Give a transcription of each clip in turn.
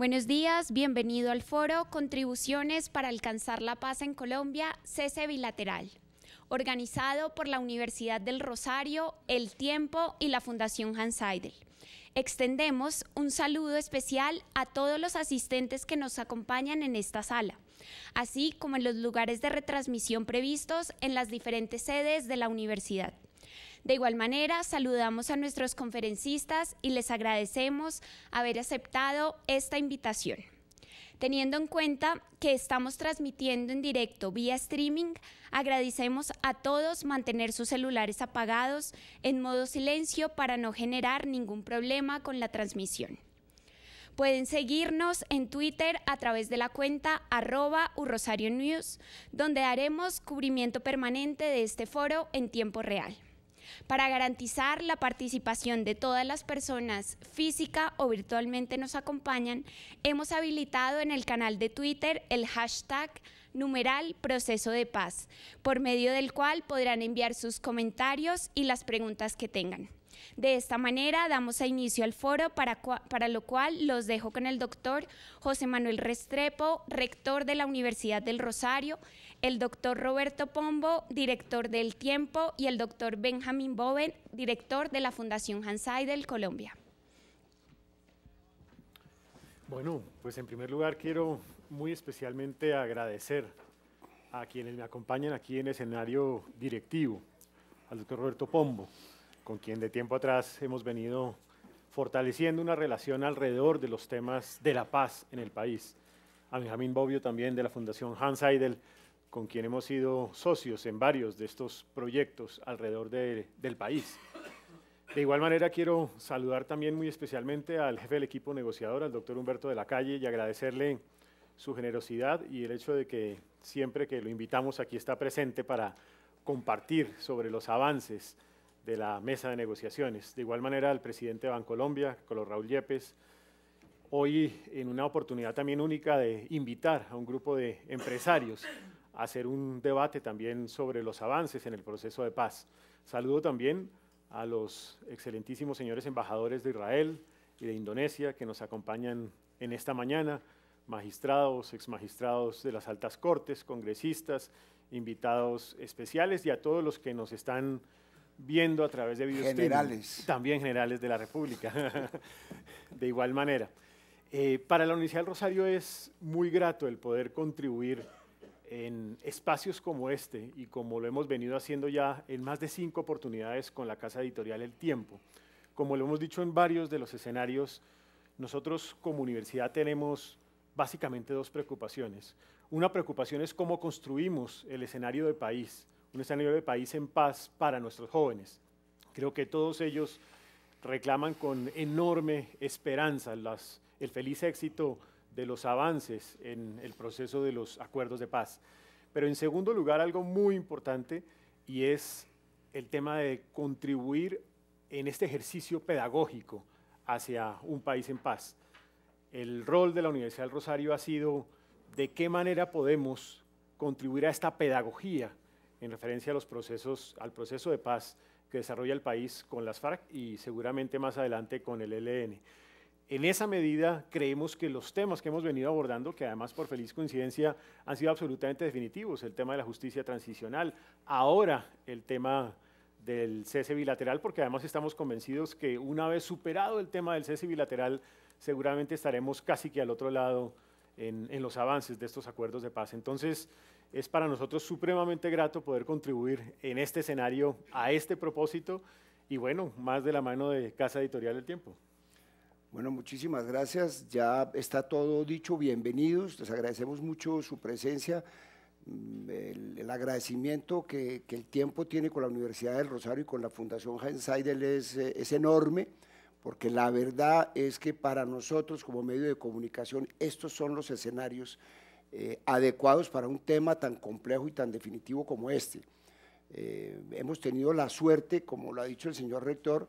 Buenos días, bienvenido al foro Contribuciones para alcanzar la paz en Colombia, cese bilateral, organizado por la Universidad del Rosario, El Tiempo y la Fundación Hans Seidel. Extendemos un saludo especial a todos los asistentes que nos acompañan en esta sala, así como en los lugares de retransmisión previstos en las diferentes sedes de la universidad. De igual manera, saludamos a nuestros conferencistas y les agradecemos haber aceptado esta invitación. Teniendo en cuenta que estamos transmitiendo en directo vía streaming, agradecemos a todos mantener sus celulares apagados en modo silencio para no generar ningún problema con la transmisión. Pueden seguirnos en Twitter a través de la cuenta arroba donde haremos cubrimiento permanente de este foro en tiempo real. Para garantizar la participación de todas las personas física o virtualmente nos acompañan, hemos habilitado en el canal de Twitter el hashtag numeral proceso de paz, por medio del cual podrán enviar sus comentarios y las preguntas que tengan. De esta manera damos a inicio al foro, para, lo cual los dejo con el doctor José Manuel Restrepo, rector de la Universidad del Rosario, el doctor Roberto Pombo, director del Tiempo, y el doctor Benjamín Boven, director de la Fundación Hansai del Colombia. Bueno, pues en primer lugar quiero muy especialmente agradecer a quienes me acompañan aquí en escenario directivo, al doctor Roberto Pombo, con quien de tiempo atrás hemos venido fortaleciendo una relación alrededor de los temas de la paz en el país. A Benjamín Bobbio también de la Fundación Hans Heidel, con quien hemos sido socios en varios de estos proyectos alrededor del país. De igual manera, quiero saludar también muy especialmente al jefe del equipo negociador, al doctor Humberto de la Calle, y agradecerle su generosidad y el hecho de que siempre que lo invitamos aquí está presente para compartir sobre los avances de la mesa de negociaciones. De igual manera, al presidente de Bancolombia, Color Raúl Yepes, hoy en una oportunidad también única de invitar a un grupo de empresarios a hacer un debate también sobre los avances en el proceso de paz. Saludo también a los excelentísimos señores embajadores de Israel y de Indonesia que nos acompañan en esta mañana, magistrados, exmagistrados de las altas cortes, congresistas, invitados especiales y a todos los que nos están viendo a través de videos. Generales. También generales de la República, de igual manera. Eh, para la Universidad del Rosario es muy grato el poder contribuir en espacios como este y como lo hemos venido haciendo ya en más de cinco oportunidades con la casa editorial El Tiempo. Como lo hemos dicho en varios de los escenarios, nosotros como universidad tenemos básicamente dos preocupaciones. Una preocupación es cómo construimos el escenario de país, un escenario de país en paz para nuestros jóvenes. Creo que todos ellos reclaman con enorme esperanza el feliz éxito de los avances en el proceso de los acuerdos de paz. Pero en segundo lugar, algo muy importante y es el tema de contribuir en este ejercicio pedagógico hacia un país en paz. El rol de la Universidad del Rosario ha sido de qué manera podemos contribuir a esta pedagogía en referencia a los procesos, al proceso de paz que desarrolla el país con las FARC y seguramente más adelante con el ELN. En esa medida creemos que los temas que hemos venido abordando, que además por feliz coincidencia han sido absolutamente definitivos, el tema de la justicia transicional, ahora el tema del cese bilateral, porque además estamos convencidos que una vez superado el tema del cese bilateral, seguramente estaremos casi que al otro lado en, en los avances de estos acuerdos de paz. Entonces, es para nosotros supremamente grato poder contribuir en este escenario a este propósito y bueno, más de la mano de Casa Editorial del Tiempo. Bueno, muchísimas gracias. Ya está todo dicho. Bienvenidos. Les agradecemos mucho su presencia. Mm, el, agradecimiento que, el tiempo tiene con la Universidad del Rosario y con la Fundación Heinz Seidel es, eh, es enorme, porque la verdad es que para nosotros como medio de comunicación estos son los escenarios eh, adecuados para un tema tan complejo y tan definitivo como este. Eh, hemos tenido la suerte, como lo ha dicho el señor rector,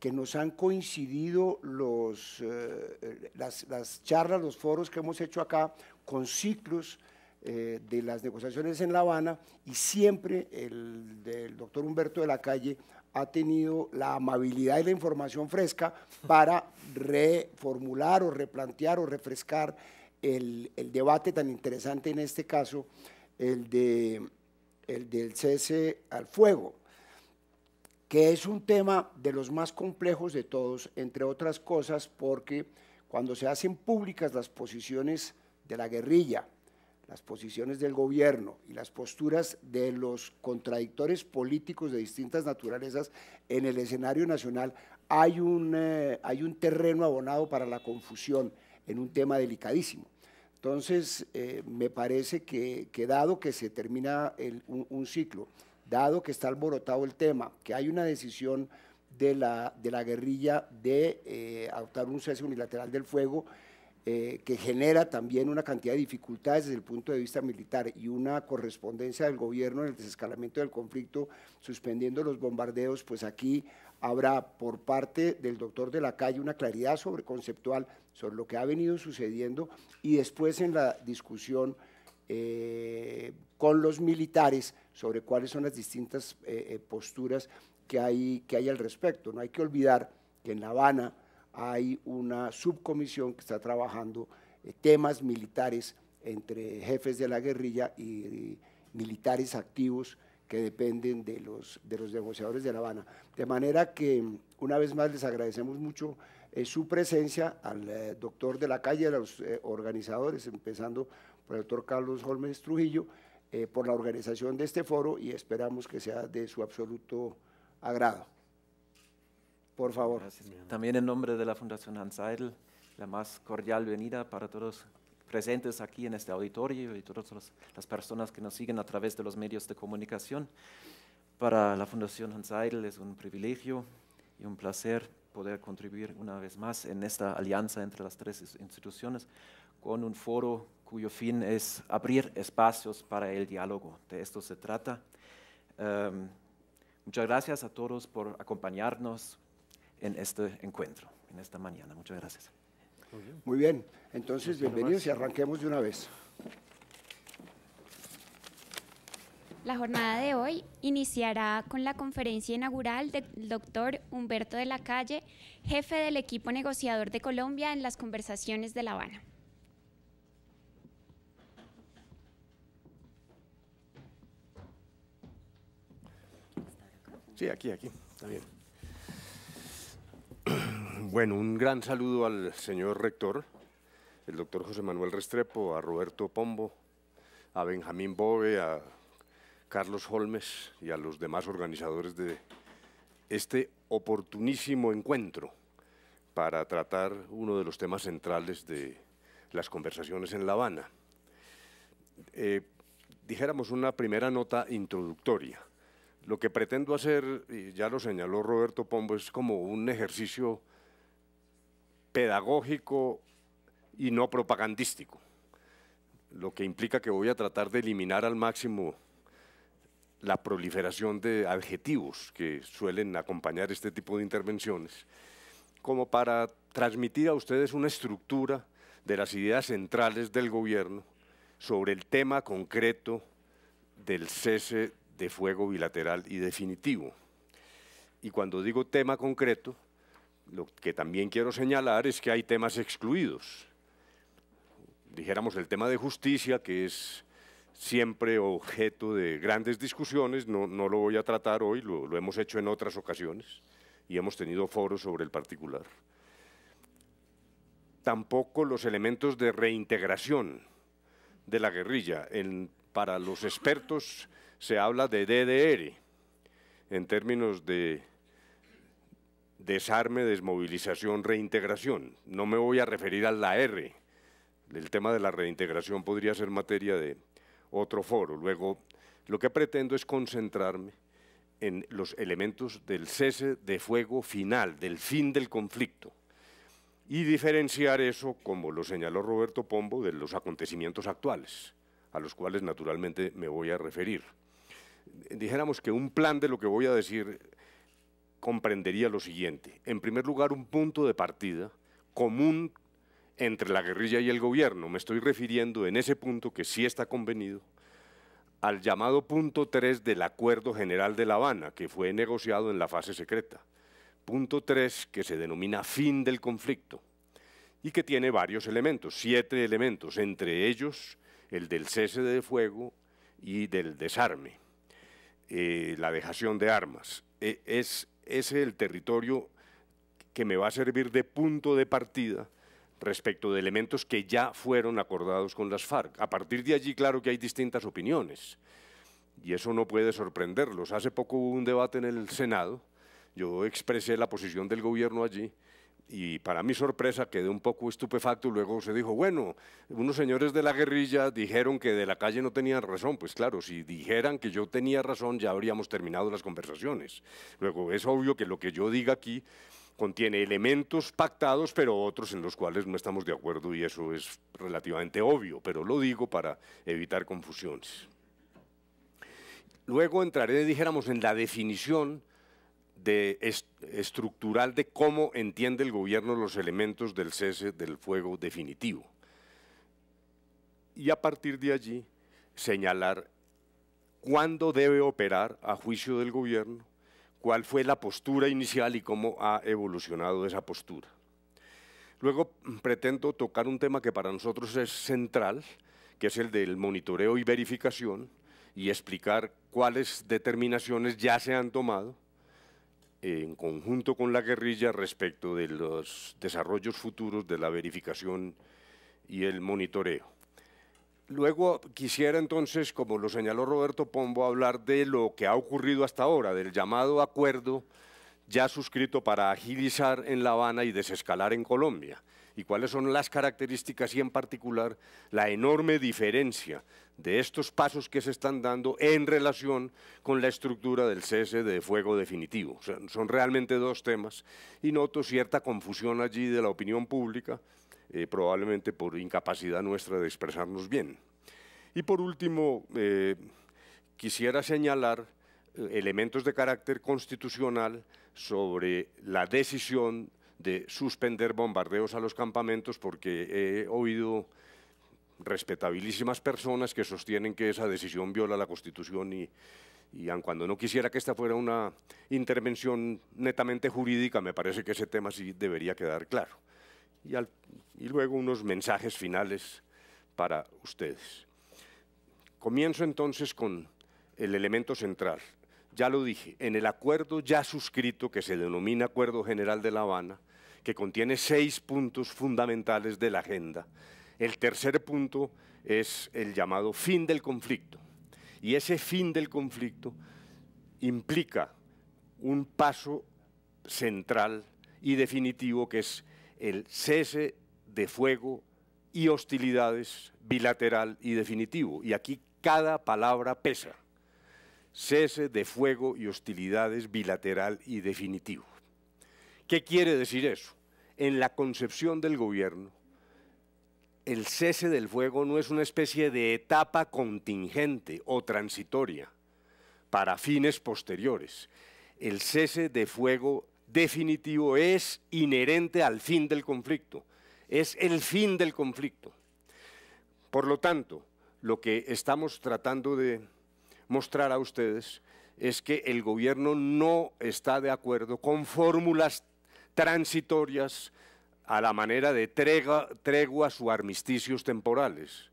que nos han coincidido los, eh, las, charlas, los foros que hemos hecho acá con ciclos de las negociaciones en La Habana y siempre el, el, doctor Humberto de la Calle ha tenido la amabilidad y la información fresca para reformular o replantear o refrescar el, debate tan interesante en este caso, el, de, el del cese al fuego, que es un tema de los más complejos de todos, entre otras cosas, porque cuando se hacen públicas las posiciones de la guerrilla, las posiciones del gobierno y las posturas de los contradictores políticos de distintas naturalezas en el escenario nacional, hay un, eh, hay un terreno abonado para la confusión en un tema delicadísimo. Entonces, eh, me parece que, dado que se termina un, ciclo, dado que está alborotado el tema, que hay una decisión de la, de la guerrilla de eh, adoptar un cese unilateral del fuego, eh, que genera también una cantidad de dificultades desde el punto de vista militar y una correspondencia del gobierno en el desescalamiento del conflicto, suspendiendo los bombardeos, pues aquí habrá por parte del doctor de la calle una claridad sobre conceptual sobre lo que ha venido sucediendo y después en la discusión eh, con los militares sobre cuáles son las distintas eh, eh, posturas que hay, al respecto. No hay que olvidar que en La Habana hay una subcomisión que está trabajando temas militares entre jefes de la guerrilla y militares activos que dependen de los, de los negociadores de La Habana. De manera que una vez más les agradecemos mucho eh, su presencia al eh, doctor de la calle, a los eh, organizadores, empezando por el doctor Carlos Holmes Trujillo, por la organización de este foro y esperamos que sea de su absoluto agrado. Por favor. También en nombre de la Fundación Hans la más cordial venida para todos presentes aquí en este auditorio y todas las personas que nos siguen a través de los medios de comunicación. Para la Fundación Hans Eidel es un privilegio y un placer poder contribuir una vez más en esta alianza entre las tres instituciones con un foro cuyo fin es abrir espacios para el diálogo. De esto se trata. Em, muchas gracias a todos por acompañarnos en este encuentro, en esta mañana. Muchas gracias. Muy bien, entonces pues, bienvenidos y arranquemos de una vez. La jornada de hoy iniciará con la conferencia inaugural del doctor Humberto de la Calle, jefe del equipo negociador de Colombia en las conversaciones de La Habana. Sí, aquí, aquí, está bien. Bueno, un gran saludo al señor rector, el doctor José Manuel Restrepo, a Roberto Pombo, a Benjamín Bove, a Carlos Holmes y a los demás organizadores de este oportunísimo encuentro para tratar uno de los temas centrales de las conversaciones en La Habana. Eh, dijéramos una primera nota introductoria. Lo que pretendo hacer, y ya lo señaló Roberto Pombo, es como un ejercicio pedagógico y no propagandístico, lo que implica que voy a tratar de eliminar al máximo la proliferación de adjetivos que suelen acompañar este tipo de intervenciones, como para transmitir a ustedes una estructura de las ideas centrales del gobierno sobre el tema concreto del cese de fuego bilateral y definitivo. Y cuando digo tema concreto, lo que también quiero señalar es que hay temas excluidos. Dijéramos el tema de justicia, que es siempre objeto de grandes discusiones, no, lo voy a tratar hoy, lo, hemos hecho en otras ocasiones y hemos tenido foros sobre el particular. Tampoco los elementos de reintegración de la guerrilla. para los expertos se habla de DDR en términos de desarme, desmovilización, reintegración. No me voy a referir a la R. El tema de la reintegración podría ser materia de otro foro. Luego, lo que pretendo es concentrarme en los elementos del cese de fuego final, del fin del conflicto, y diferenciar eso, como lo señaló Roberto Pombo, de los acontecimientos actuales, a los cuales naturalmente me voy a referir. Dijéramos que un plan de lo que voy a decir comprendería lo siguiente. En primer lugar, un punto de partida común entre la guerrilla y el gobierno. Me estoy refiriendo en ese punto que sí está convenido al llamado punto 3 del Acuerdo General de La Habana, que fue negociado en la fase secreta. Punto 3 que se denomina fin del conflicto y que tiene varios elementos, siete elementos, entre ellos el del cese de fuego y del desarme, eh, la dejación de armas. E, es es el territorio que me va a servir de punto de partida respecto de elementos que ya fueron acordados con las FARC. A partir de allí, claro que hay distintas opiniones y eso no puede sorprenderlos. Hace poco hubo un debate en el Senado, yo expresé la posición del gobierno allí y para mi sorpresa quedé un poco estupefacto. Luego se dijo, bueno, unos señores de la guerrilla dijeron que de la calle no tenían razón. Pues claro, si dijeran que yo tenía razón ya habríamos terminado las conversaciones. Luego es obvio que lo que yo diga aquí contiene elementos pactados, pero otros en los cuales no estamos de acuerdo y eso es relativamente obvio, pero lo digo para evitar confusiones. Luego entraré, dijéramos, en la definición de estructural de cómo entiende el gobierno los elementos del cese del fuego definitivo. Y a partir de allí señalar cuándo debe operar a juicio del gobierno, cuál fue la postura inicial y cómo ha evolucionado esa postura. Luego pretendo tocar un tema que para nosotros es central, que es el del monitoreo y verificación, y explicar cuáles determinaciones ya se han tomado en conjunto con la guerrilla respecto de los desarrollos futuros de la verificación y el monitoreo. Luego quisiera entonces, como lo señaló Roberto Pombo, hablar de lo que ha ocurrido hasta ahora, del llamado acuerdo ya suscrito para agilizar en La Habana y desescalar en Colombia, y cuáles son las características y en particular la enorme diferencia de estos pasos que se están dando en relación con la estructura del cese de fuego definitivo. son realmente dos temas y noto cierta confusión allí de la opinión pública, eh, probablemente por incapacidad nuestra de expresarnos bien. Y por último, eh, quisiera señalar eh, elementos de carácter constitucional sobre la decisión de suspender bombardeos a los campamentos porque he oído respetabilísimas personas que sostienen que esa decisión viola la Constitución y, y aun cuando no quisiera que esta fuera una intervención netamente jurídica, me parece que ese tema sí debería quedar claro. Y, y luego unos mensajes finales para ustedes. Comienzo entonces con el elemento central. Ya lo dije, en el acuerdo ya suscrito, que se denomina Acuerdo General de La Habana, que contiene seis puntos fundamentales de la agenda, el tercer punto es el llamado fin del conflicto. Y ese fin del conflicto implica un paso central y definitivo que es el cese de fuego y hostilidades bilateral y definitivo. Y aquí cada palabra pesa. Cese de fuego y hostilidades bilateral y definitivo. ¿Qué quiere decir eso? En la concepción del gobierno, el cese del fuego no es una especie de etapa contingente o transitoria para fines posteriores. El cese de fuego definitivo es inherente al fin del conflicto, es el fin del conflicto. Por lo tanto, lo que estamos tratando de mostrar a ustedes es que el gobierno no está de acuerdo con fórmulas transitorias, a la manera de treguas o armisticios temporales,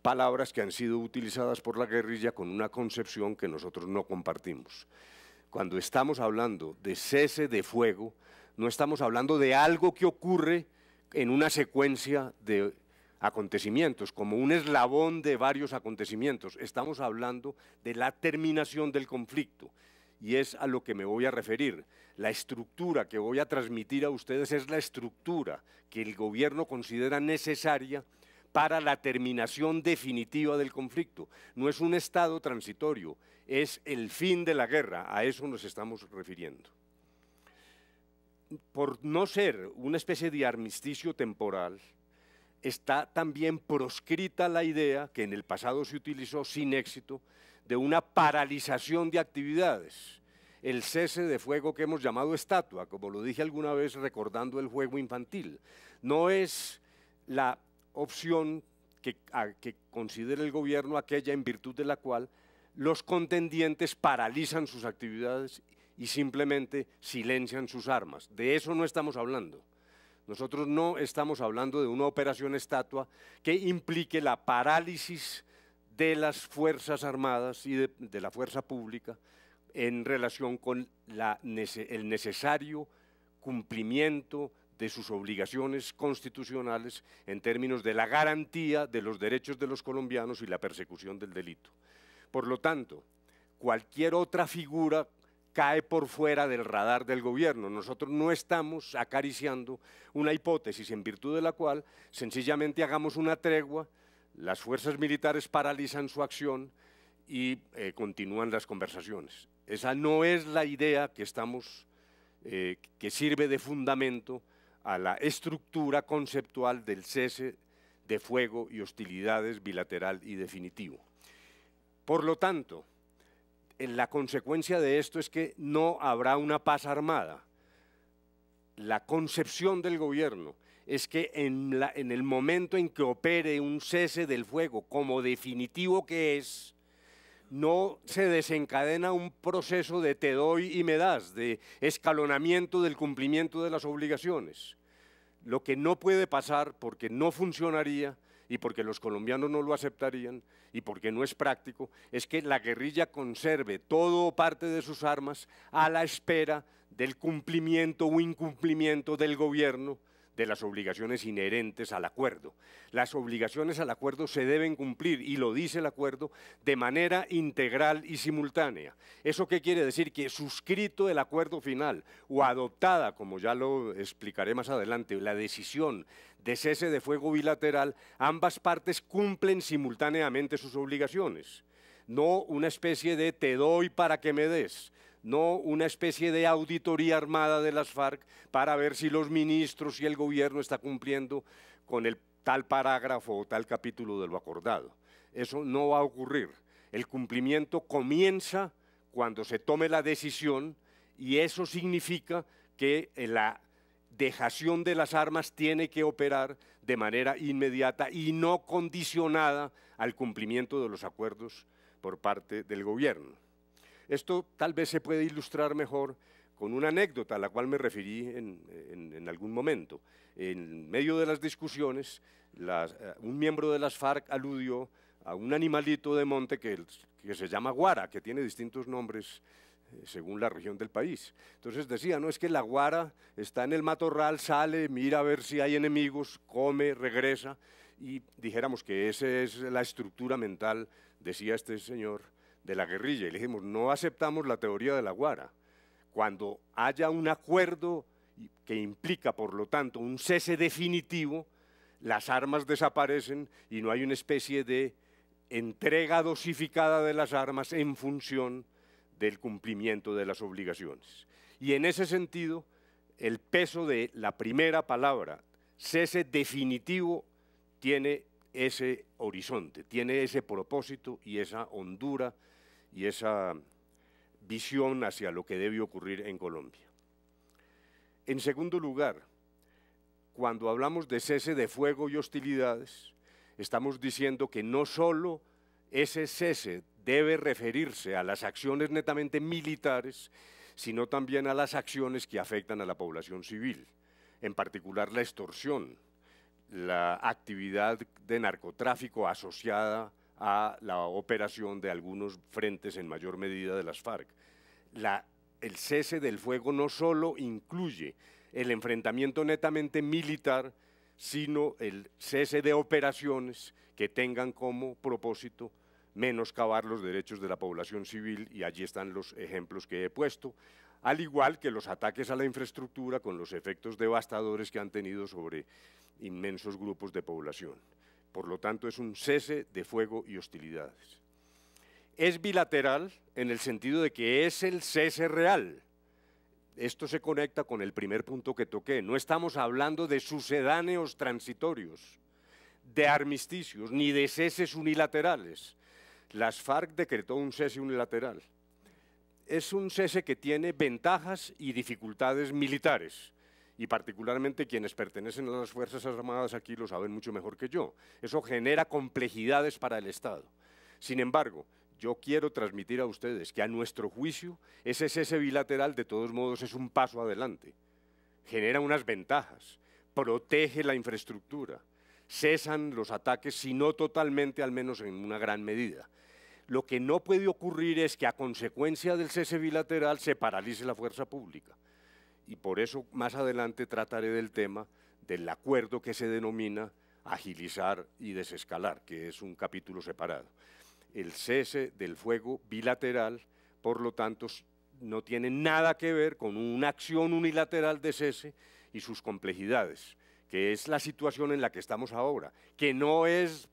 palabras que han sido utilizadas por la guerrilla con una concepción que nosotros no compartimos. Cuando estamos hablando de cese de fuego, no estamos hablando de algo que ocurre en una secuencia de acontecimientos, como un eslabón de varios acontecimientos. Estamos hablando de la terminación del conflicto y es a lo que me voy a referir. La estructura que voy a transmitir a ustedes es la estructura que el gobierno considera necesaria para la terminación definitiva del conflicto. No es un estado transitorio, es el fin de la guerra, a eso nos estamos refiriendo. Por no ser una especie de armisticio temporal, está también proscrita la idea que en el pasado se utilizó sin éxito de una paralización de actividades, el cese de fuego que hemos llamado estatua, como lo dije alguna vez recordando el juego infantil. No es la opción que, considere el gobierno aquella en virtud de la cual los contendientes paralizan sus actividades y simplemente silencian sus armas. De eso no estamos hablando. Nosotros no estamos hablando de una operación estatua que implique la parálisis de las Fuerzas Armadas y de, la Fuerza Pública en relación con el necesario cumplimiento de sus obligaciones constitucionales en términos de la garantía de los derechos de los colombianos y la persecución del delito. Por lo tanto, cualquier otra figura cae por fuera del radar del gobierno. Nosotros no estamos acariciando una hipótesis en virtud de la cual sencillamente hagamos una tregua las fuerzas militares paralizan su acción y eh, continúan las conversaciones. Esa no es la idea que estamos, eh, que sirve de fundamento a la estructura conceptual del cese de fuego y hostilidades bilateral y definitivo. Por lo tanto, la consecuencia de esto es que no habrá una paz armada. La concepción del gobierno es que en, el momento en que opere un cese del fuego, como definitivo que es, no se desencadena un proceso de te doy y me das, de escalonamiento del cumplimiento de las obligaciones. Lo que no puede pasar porque no funcionaría y porque los colombianos no lo aceptarían y porque no es práctico, es que la guerrilla conserve todo o parte de sus armas a la espera del cumplimiento o incumplimiento del gobierno de las obligaciones inherentes al acuerdo. Las obligaciones al acuerdo se deben cumplir, y lo dice el acuerdo, de manera integral y simultánea. ¿Eso qué quiere decir? Que suscrito el acuerdo final o adoptada, como ya lo explicaré más adelante, la decisión de cese de fuego bilateral, ambas partes cumplen simultáneamente sus obligaciones. No una especie de te doy para que me des, no una especie de auditoría armada de las FARC para ver si los ministros y el gobierno está cumpliendo con el tal parágrafo o tal capítulo de lo acordado. Eso no va a ocurrir. El cumplimiento comienza cuando se tome la decisión y eso significa que la dejación de las armas tiene que operar de manera inmediata y no condicionada al cumplimiento de los acuerdos por parte del gobierno. Esto tal vez se puede ilustrar mejor con una anécdota a la cual me referí en, algún momento. En medio de las discusiones, eh, un miembro de las FARC aludió a un animalito de monte que, que se llama guara, que tiene distintos nombres eh, según la región del país. Entonces decía, no es que la guara está en el matorral, sale, mira a ver si hay enemigos, come, regresa, y dijéramos que esa es la estructura mental, decía este señor, de la guerrilla. Y le dijimos, no aceptamos la teoría de la guara. Cuando haya un acuerdo que implica, por lo tanto, un cese definitivo, las armas desaparecen y no hay una especie de entrega dosificada de las armas en función del cumplimiento de las obligaciones. Y en ese sentido, el peso de la primera palabra, cese definitivo, tiene ese horizonte, tiene ese propósito y esa hondura y esa visión hacia lo que debe ocurrir en Colombia. En segundo lugar, cuando hablamos de cese de fuego y hostilidades, estamos diciendo que no solo ese cese debe referirse a las acciones netamente militares, sino también a las acciones que afectan a la población civil, en particular la extorsión, la actividad de narcotráfico asociada a la operación de algunos frentes en mayor medida de las FARC. el cese del fuego no solo incluye el enfrentamiento netamente militar, sino el cese de operaciones que tengan como propósito menoscabar los derechos de la población civil, y allí están los ejemplos que he puesto, al igual que los ataques a la infraestructura con los efectos devastadores que han tenido sobre inmensos grupos de población. Por lo tanto, es un cese de fuego y hostilidades. Es bilateral en el sentido de que es el cese real. Esto se conecta con el primer punto que toqué. No estamos hablando de sucedáneos transitorios, de armisticios, ni de ceses unilaterales. Las FARC decretó un cese unilateral. Es un cese que tiene ventajas y dificultades militares y particularmente quienes pertenecen a las Fuerzas Armadas aquí lo saben mucho mejor que yo. Eso genera complejidades para el Estado. Sin embargo, yo quiero transmitir a ustedes que a nuestro juicio ese cese bilateral de todos modos es un paso adelante. Genera unas ventajas, protege la infraestructura, cesan los ataques, si no totalmente, al menos en una gran medida. Lo que no puede ocurrir es que a consecuencia del cese bilateral se paralice la fuerza pública y por eso más adelante trataré del tema del acuerdo que se denomina agilizar y desescalar, que es un capítulo separado. El cese del fuego bilateral, por lo tanto, no tiene nada que ver con una acción unilateral de cese y sus complejidades, que es la situación en la que estamos ahora, que no es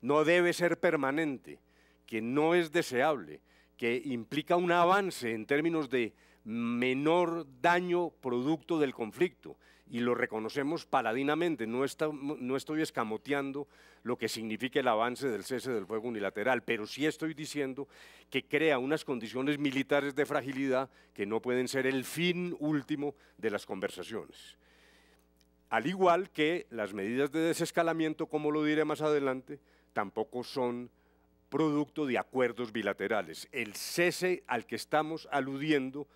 no debe ser permanente, que no es deseable, que implica un avance en términos de menor daño producto del conflicto y lo reconocemos paladinamente. No, estoy escamoteando lo que significa el avance del cese del fuego unilateral, pero sí estoy diciendo que crea unas condiciones militares de fragilidad que no pueden ser el fin último de las conversaciones. Al igual que las medidas de desescalamiento, como lo diré más adelante, tampoco son producto de acuerdos bilaterales. El cese al que estamos aludiendo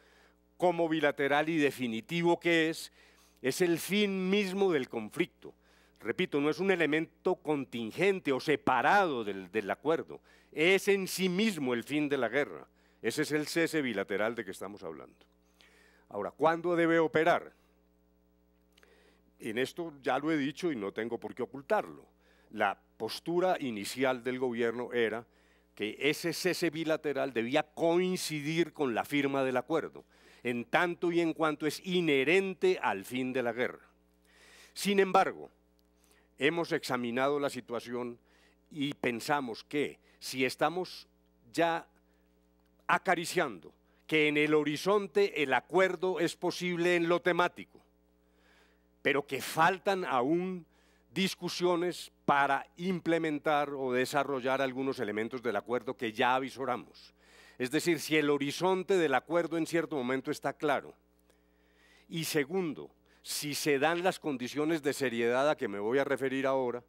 como bilateral y definitivo que es, es el fin mismo del conflicto. Repito, no es un elemento contingente o separado del, del acuerdo, es en sí mismo el fin de la guerra. Ese es el cese bilateral de que estamos hablando. Ahora, ¿cuándo debe operar? En esto ya lo he dicho y no tengo por qué ocultarlo. La postura inicial del gobierno era que ese cese bilateral debía coincidir con la firma del acuerdo en tanto y en cuanto es inherente al fin de la guerra. Sin embargo, hemos examinado la situación y pensamos que si estamos ya acariciando que en el horizonte el acuerdo es posible en lo temático, pero que faltan aún discusiones para implementar o desarrollar algunos elementos del acuerdo que ya avisoramos. Es decir, si el horizonte del acuerdo en cierto momento está claro. Y segundo, si se dan las condiciones de seriedad a que me voy a referir ahora,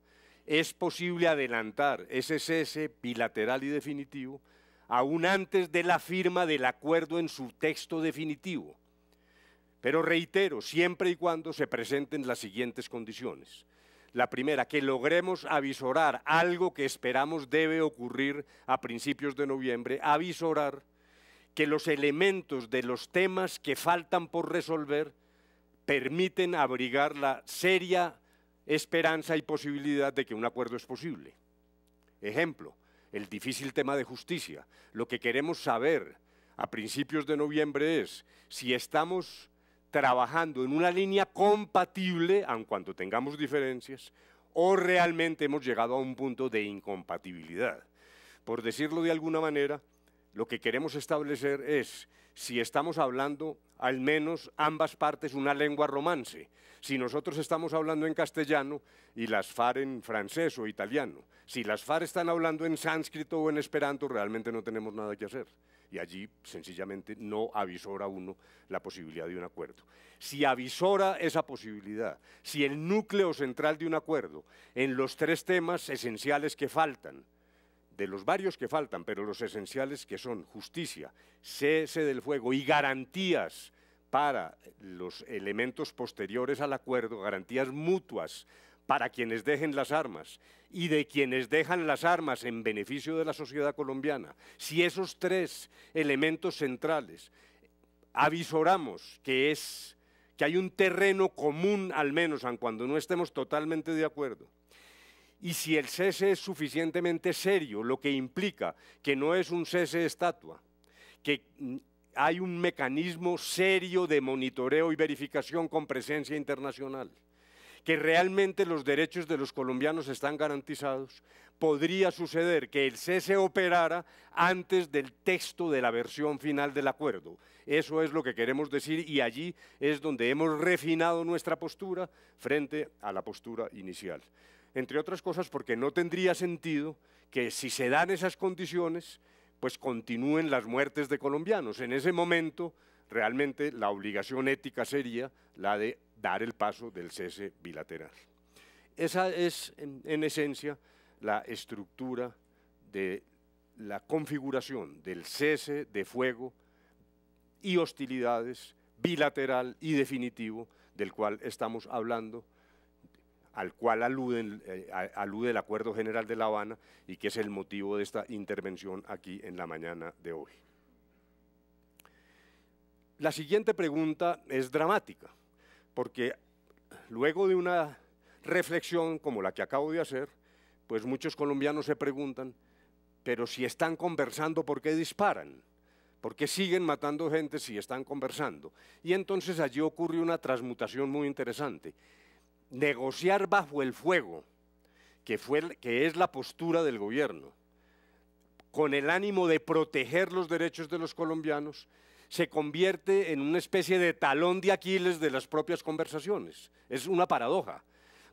es posible adelantar ese cese bilateral y definitivo aún antes de la firma del acuerdo en su texto definitivo. Pero reitero, siempre y cuando se presenten las siguientes condiciones. La primera, que logremos avisorar algo que esperamos debe ocurrir a principios de noviembre, avisorar que los elementos de los temas que faltan por resolver permiten abrigar la seria esperanza y posibilidad de que un acuerdo es posible. Ejemplo, el difícil tema de justicia. Lo que queremos saber a principios de noviembre es si estamos trabajando en una línea compatible, aun cuando tengamos diferencias, o realmente hemos llegado a un punto de incompatibilidad. Por decirlo de alguna manera, lo que queremos establecer es si estamos hablando al menos ambas partes una lengua romance, si nosotros estamos hablando en castellano y las far en francés o italiano, si las far están hablando en sánscrito o en esperanto, realmente no tenemos nada que hacer y allí sencillamente no avisora uno la posibilidad de un acuerdo. Si avisora esa posibilidad, si el núcleo central de un acuerdo en los tres temas esenciales que faltan, de los varios que faltan, pero los esenciales que son justicia, cese del fuego y garantías para los elementos posteriores al acuerdo, garantías mutuas para quienes dejen las armas y de quienes dejan las armas en beneficio de la sociedad colombiana, si esos tres elementos centrales avisoramos que es que hay un terreno común al menos, aun cuando no estemos totalmente de acuerdo, y si el cese es suficientemente serio, lo que implica que no es un cese estatua, que mm, hay un mecanismo serio de monitoreo y verificación con presencia internacional que realmente los derechos de los colombianos están garantizados, podría suceder que el cese operara antes del texto de la versión final del acuerdo. Eso es lo que queremos decir y allí es donde hemos refinado nuestra postura frente a la postura inicial. Entre otras cosas porque no tendría sentido que si se dan esas condiciones, pues continúen las muertes de colombianos. En ese momento, realmente la obligación ética sería la de dar el paso del cese bilateral. Esa es, en, esencia, la estructura de la configuración del cese de fuego y hostilidades bilateral y definitivo del cual estamos hablando, al cual eh, alude el Acuerdo General de La Habana y que es el motivo de esta intervención aquí en la mañana de hoy. La siguiente pregunta es dramática porque luego de una reflexión como la que acabo de hacer, pues muchos colombianos se preguntan, pero si están conversando, ¿por qué disparan? ¿Por qué siguen matando gente si están conversando? Y entonces allí ocurre una transmutación muy interesante. Negociar bajo el fuego, que, que es la postura del gobierno, con el ánimo de proteger los derechos de los colombianos, se convierte en una especie de talón de Aquiles de las propias conversaciones. Es una paradoja,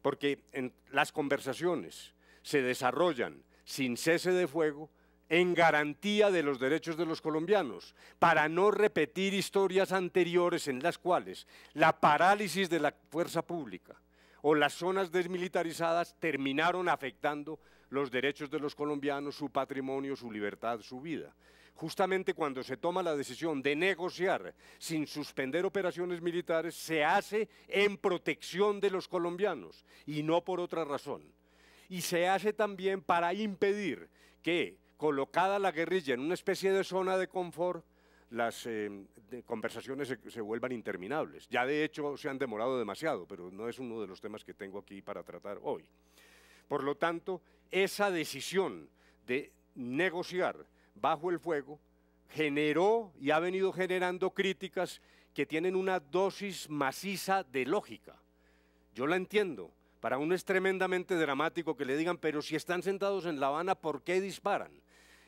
porque en las conversaciones se desarrollan sin cese de fuego en garantía de los derechos de los colombianos, para no repetir historias anteriores en las cuales la parálisis de la fuerza pública o las zonas desmilitarizadas terminaron afectando los derechos de los colombianos, su patrimonio, su libertad, su vida justamente cuando se toma la decisión de negociar sin suspender operaciones militares, se hace en protección de los colombianos y no por otra razón. Y se hace también para impedir que, colocada la guerrilla en una especie de zona de confort, las eh, conversaciones se, vuelvan interminables. Ya de hecho se han demorado demasiado, pero no es uno de los temas que tengo aquí para tratar hoy. Por lo tanto, esa decisión de negociar bajo el fuego, generó y ha venido generando críticas que tienen una dosis maciza de lógica. Yo la entiendo. Para uno es tremendamente dramático que le digan, pero si están sentados en La Habana, ¿por qué disparan?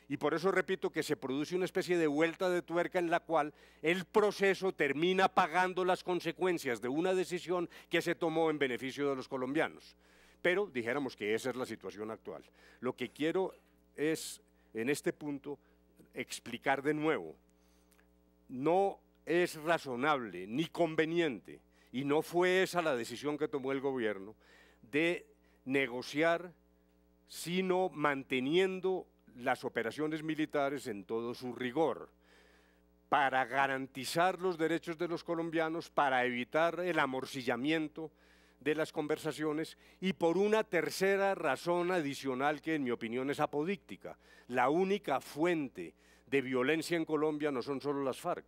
Y por eso repito que se produce una especie de vuelta de tuerca en la cual el proceso termina pagando las consecuencias de una decisión que se tomó en beneficio de los colombianos. Pero dijéramos que esa es la situación actual. Lo que quiero es en este punto explicar de nuevo. No es razonable ni conveniente, y no fue esa la decisión que tomó el gobierno, de negociar sino manteniendo las operaciones militares en todo su rigor para garantizar los derechos de los colombianos, para evitar el amorcillamiento de las conversaciones y por una tercera razón adicional que en mi opinión es apodíctica. La única fuente de violencia en Colombia no son solo las FARC.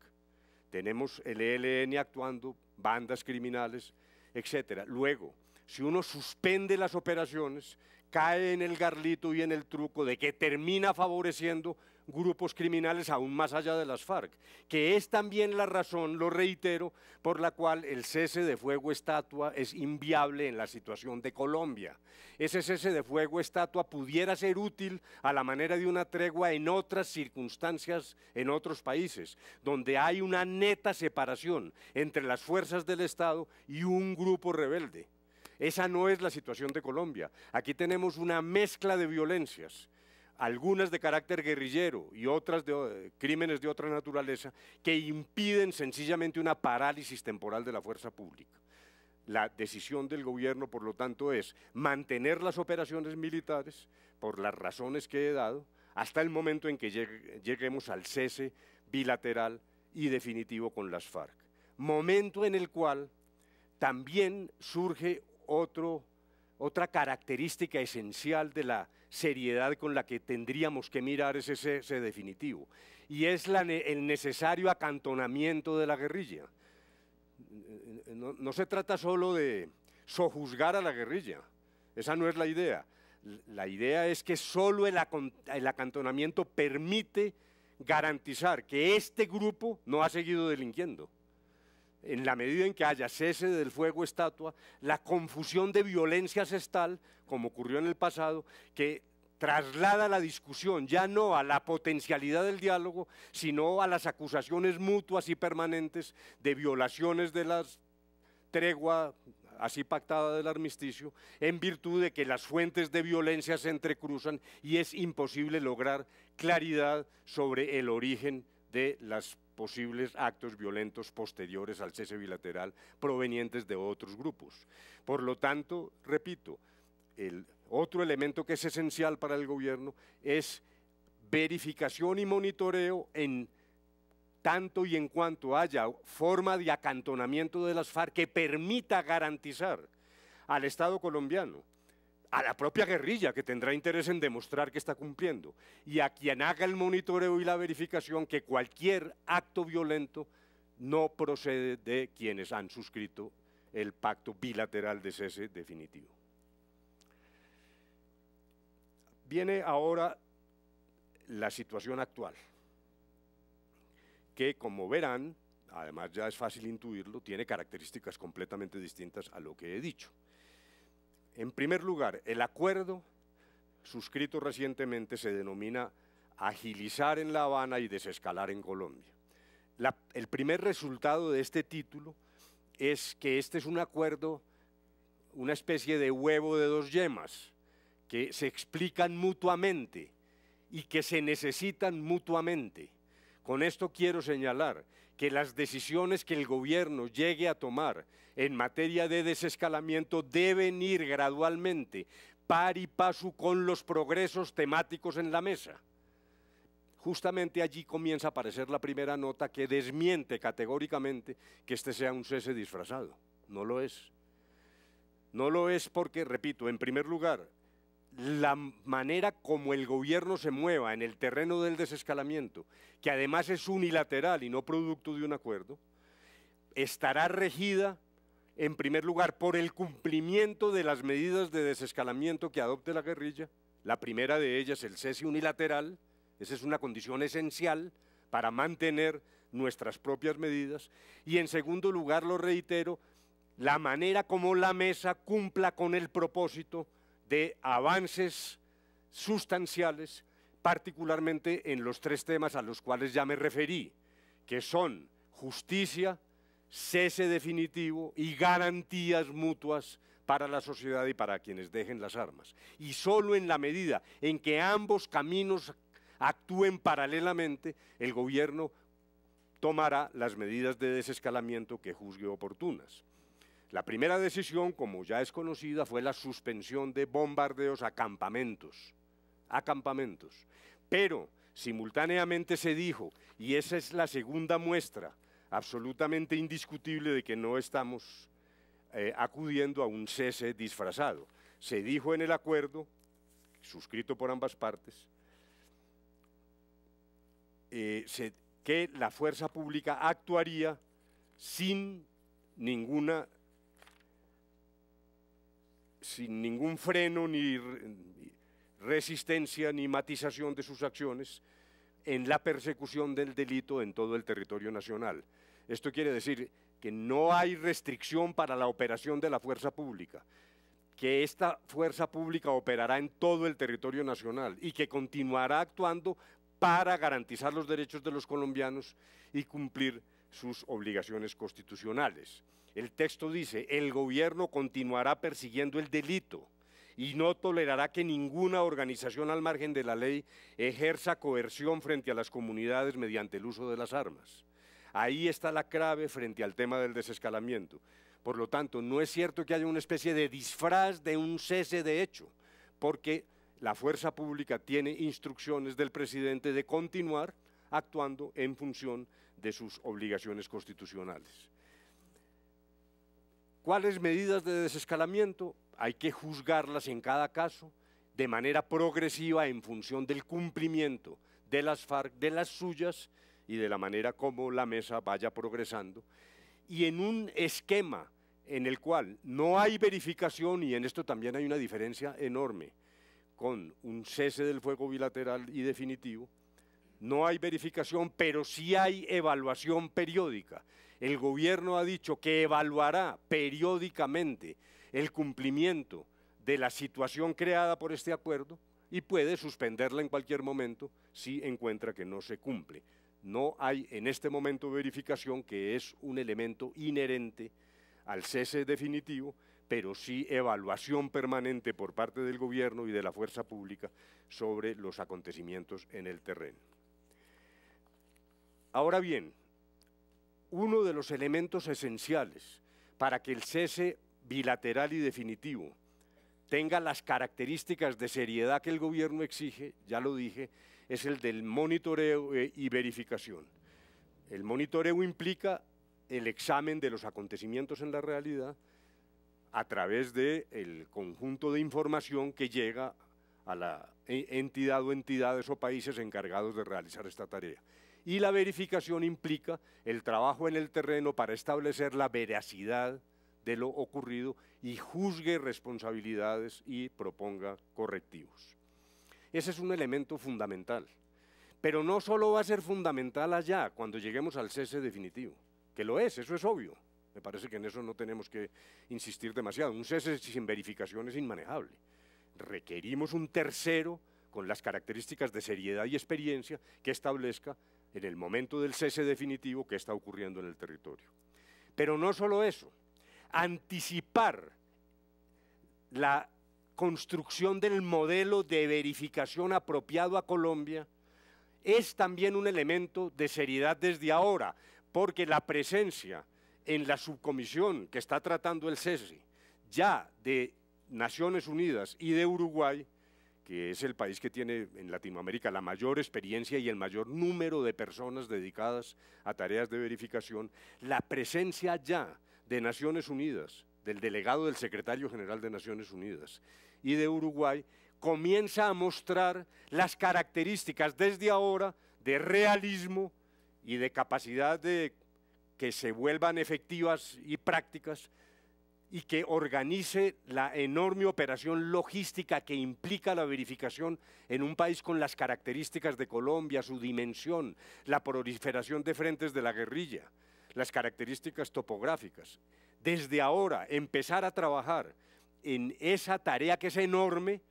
Tenemos el ELN actuando, bandas criminales, etc. Luego, si uno suspende las operaciones, cae en el garlito y en el truco de que termina favoreciendo grupos criminales aún más allá de las FARC, que es también la razón, lo reitero, por la cual el cese de fuego estatua es inviable en la situación de Colombia. Ese cese de fuego estatua pudiera ser útil a la manera de una tregua en otras circunstancias, en otros países, donde hay una neta separación entre las fuerzas del Estado y un grupo rebelde. Esa no es la situación de Colombia. Aquí tenemos una mezcla de violencias algunas de carácter guerrillero y otras de eh, crímenes de otra naturaleza, que impiden sencillamente una parálisis temporal de la fuerza pública. La decisión del gobierno, por lo tanto, es mantener las operaciones militares, por las razones que he dado, hasta el momento en que lleguemos al cese bilateral y definitivo con las FARC. Momento en el cual también surge otro otra característica esencial de la seriedad con la que tendríamos que mirar es ese, definitivo, y es el necesario acantonamiento de la guerrilla. No, se trata solo de sojuzgar a la guerrilla, esa no es la idea. La idea es que solo el, acantonamiento permite garantizar que este grupo no ha seguido delinquiendo en la medida en que haya cese del fuego estatua, la confusión de violencias es tal, como ocurrió en el pasado, que traslada la discusión ya no a la potencialidad del diálogo, sino a las acusaciones mutuas y permanentes de violaciones de la tregua así pactada del armisticio, en virtud de que las fuentes de violencia se entrecruzan y es imposible lograr claridad sobre el origen de las posibles actos violentos posteriores al cese bilateral provenientes de otros grupos. Por lo tanto, repito, el otro elemento que es esencial para el gobierno es verificación y monitoreo en tanto y en cuanto haya forma de acantonamiento de las FARC que permita garantizar al Estado colombiano a la propia guerrilla que tendrá interés en demostrar que está cumpliendo y a quien haga el monitoreo y la verificación que cualquier acto violento no procede de quienes han suscrito el pacto bilateral de cese definitivo. Viene ahora la situación actual, que como verán, además ya es fácil intuirlo, tiene características completamente distintas a lo que he dicho. En primer lugar, el acuerdo suscrito recientemente se denomina agilizar en La Habana y desescalar en Colombia. el primer resultado de este título es que este es un acuerdo, una especie de huevo de dos yemas, que se explican mutuamente y que se necesitan mutuamente. Con esto quiero señalar que las decisiones que el gobierno llegue a tomar en materia de desescalamiento deben ir gradualmente, par y paso con los progresos temáticos en la mesa. Justamente allí comienza a aparecer la primera nota que desmiente categóricamente que este sea un cese disfrazado. No lo es. No lo es porque, repito, en primer lugar, la manera como el gobierno se mueva en el terreno del desescalamiento, que además es unilateral y no producto de un acuerdo, estará regida en primer lugar por el cumplimiento de las medidas de desescalamiento que adopte la guerrilla. La primera de ellas, el cese unilateral, esa es una condición esencial para mantener nuestras propias medidas. Y en segundo lugar, lo reitero, la manera como la mesa cumpla con el propósito de avances sustanciales, particularmente en los tres temas a los cuales ya me referí, que son justicia, cese definitivo y garantías mutuas para la sociedad y para quienes dejen las armas. Y solo en la medida en que ambos caminos actúen paralelamente, el gobierno tomará las medidas de desescalamiento que juzgue oportunas. La primera decisión, como ya es conocida, fue la suspensión de bombardeos a campamentos, a campamentos. Pero simultáneamente se dijo, y esa es la segunda muestra absolutamente indiscutible de que no estamos eh, acudiendo a un cese disfrazado. Se dijo en el acuerdo, suscrito por ambas partes, eh, que la fuerza pública actuaría sin ninguna sin ningún freno ni resistencia ni matización de sus acciones en la persecución del delito en todo el territorio nacional. Esto quiere decir que no hay restricción para la operación de la fuerza pública, que esta fuerza pública operará en todo el territorio nacional y que continuará actuando para garantizar los derechos de los colombianos y cumplir sus obligaciones constitucionales. El texto dice, el gobierno continuará persiguiendo el delito y no tolerará que ninguna organización al margen de la ley ejerza coerción frente a las comunidades mediante el uso de las armas. Ahí está la clave frente al tema del desescalamiento. Por lo tanto, no es cierto que haya una especie de disfraz de un cese de hecho, porque la fuerza pública tiene instrucciones del presidente de continuar actuando en función de sus obligaciones constitucionales. ¿Cuáles medidas de desescalamiento? Hay que juzgarlas en cada caso de manera progresiva en función del cumplimiento de las FARC, de las suyas y de la manera como la mesa vaya progresando. Y en un esquema en el cual no hay verificación, y en esto también hay una diferencia enorme, con un cese del fuego bilateral y definitivo, no hay verificación, pero sí hay evaluación periódica el gobierno ha dicho que evaluará periódicamente el cumplimiento de la situación creada por este acuerdo y puede suspenderla en cualquier momento si encuentra que no se cumple. No hay en este momento verificación, que es un elemento inherente al cese definitivo, pero sí evaluación permanente por parte del gobierno y de la fuerza pública sobre los acontecimientos en el terreno. Ahora bien, uno de los elementos esenciales para que el cese bilateral y definitivo tenga las características de seriedad que el gobierno exige, ya lo dije, es el del monitoreo eh, y verificación. El monitoreo implica el examen de los acontecimientos en la realidad a través del conjunto de información que llega a la e-, entidad o entidades o países encargados de realizar esta tarea y la verificación implica el trabajo en el terreno para establecer la veracidad de lo ocurrido y juzgue responsabilidades y proponga correctivos. Ese es un elemento fundamental. Pero no solo va a ser fundamental allá, cuando lleguemos al cese definitivo, que lo es, eso es obvio. Me parece que en eso no tenemos que insistir demasiado. Un cese sin verificación es inmanejable. Requerimos un tercero con las características de seriedad y experiencia que establezca en el momento del cese definitivo que está ocurriendo en el territorio. Pero no solo eso, anticipar la construcción del modelo de verificación apropiado a Colombia es también un elemento de seriedad desde ahora, porque la presencia en la subcomisión que está tratando el cese ya de Naciones Unidas y de Uruguay que es el país que tiene en Latinoamérica la mayor experiencia y el mayor número de personas dedicadas a tareas de verificación, la presencia ya de Naciones Unidas, del delegado del secretario general de Naciones Unidas y de Uruguay, comienza a mostrar las características desde ahora de realismo y de capacidad de que se vuelvan efectivas y prácticas y que organice la enorme operación logística que implica la verificación en un país con las características de Colombia, su dimensión, la proliferación de frentes de la guerrilla, las características topográficas. Desde ahora, empezar a trabajar en esa tarea que es enorme,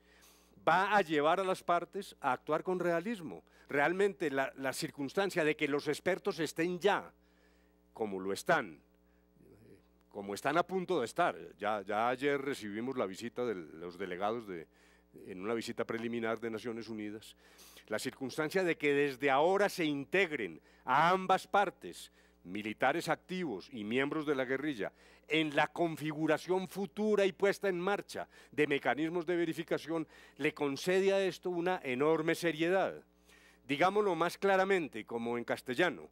va a llevar a las partes a actuar con realismo. Realmente la, circunstancia de que los expertos estén ya como lo están como están a punto de estar. Ya, ya ayer recibimos la visita de los delegados de, en una visita preliminar de Naciones Unidas, la circunstancia de que desde ahora se integren a ambas partes, militares activos y miembros de la guerrilla, en la configuración futura y puesta en marcha de mecanismos de verificación, le concede a esto una enorme seriedad. Digámoslo más claramente, como en castellano,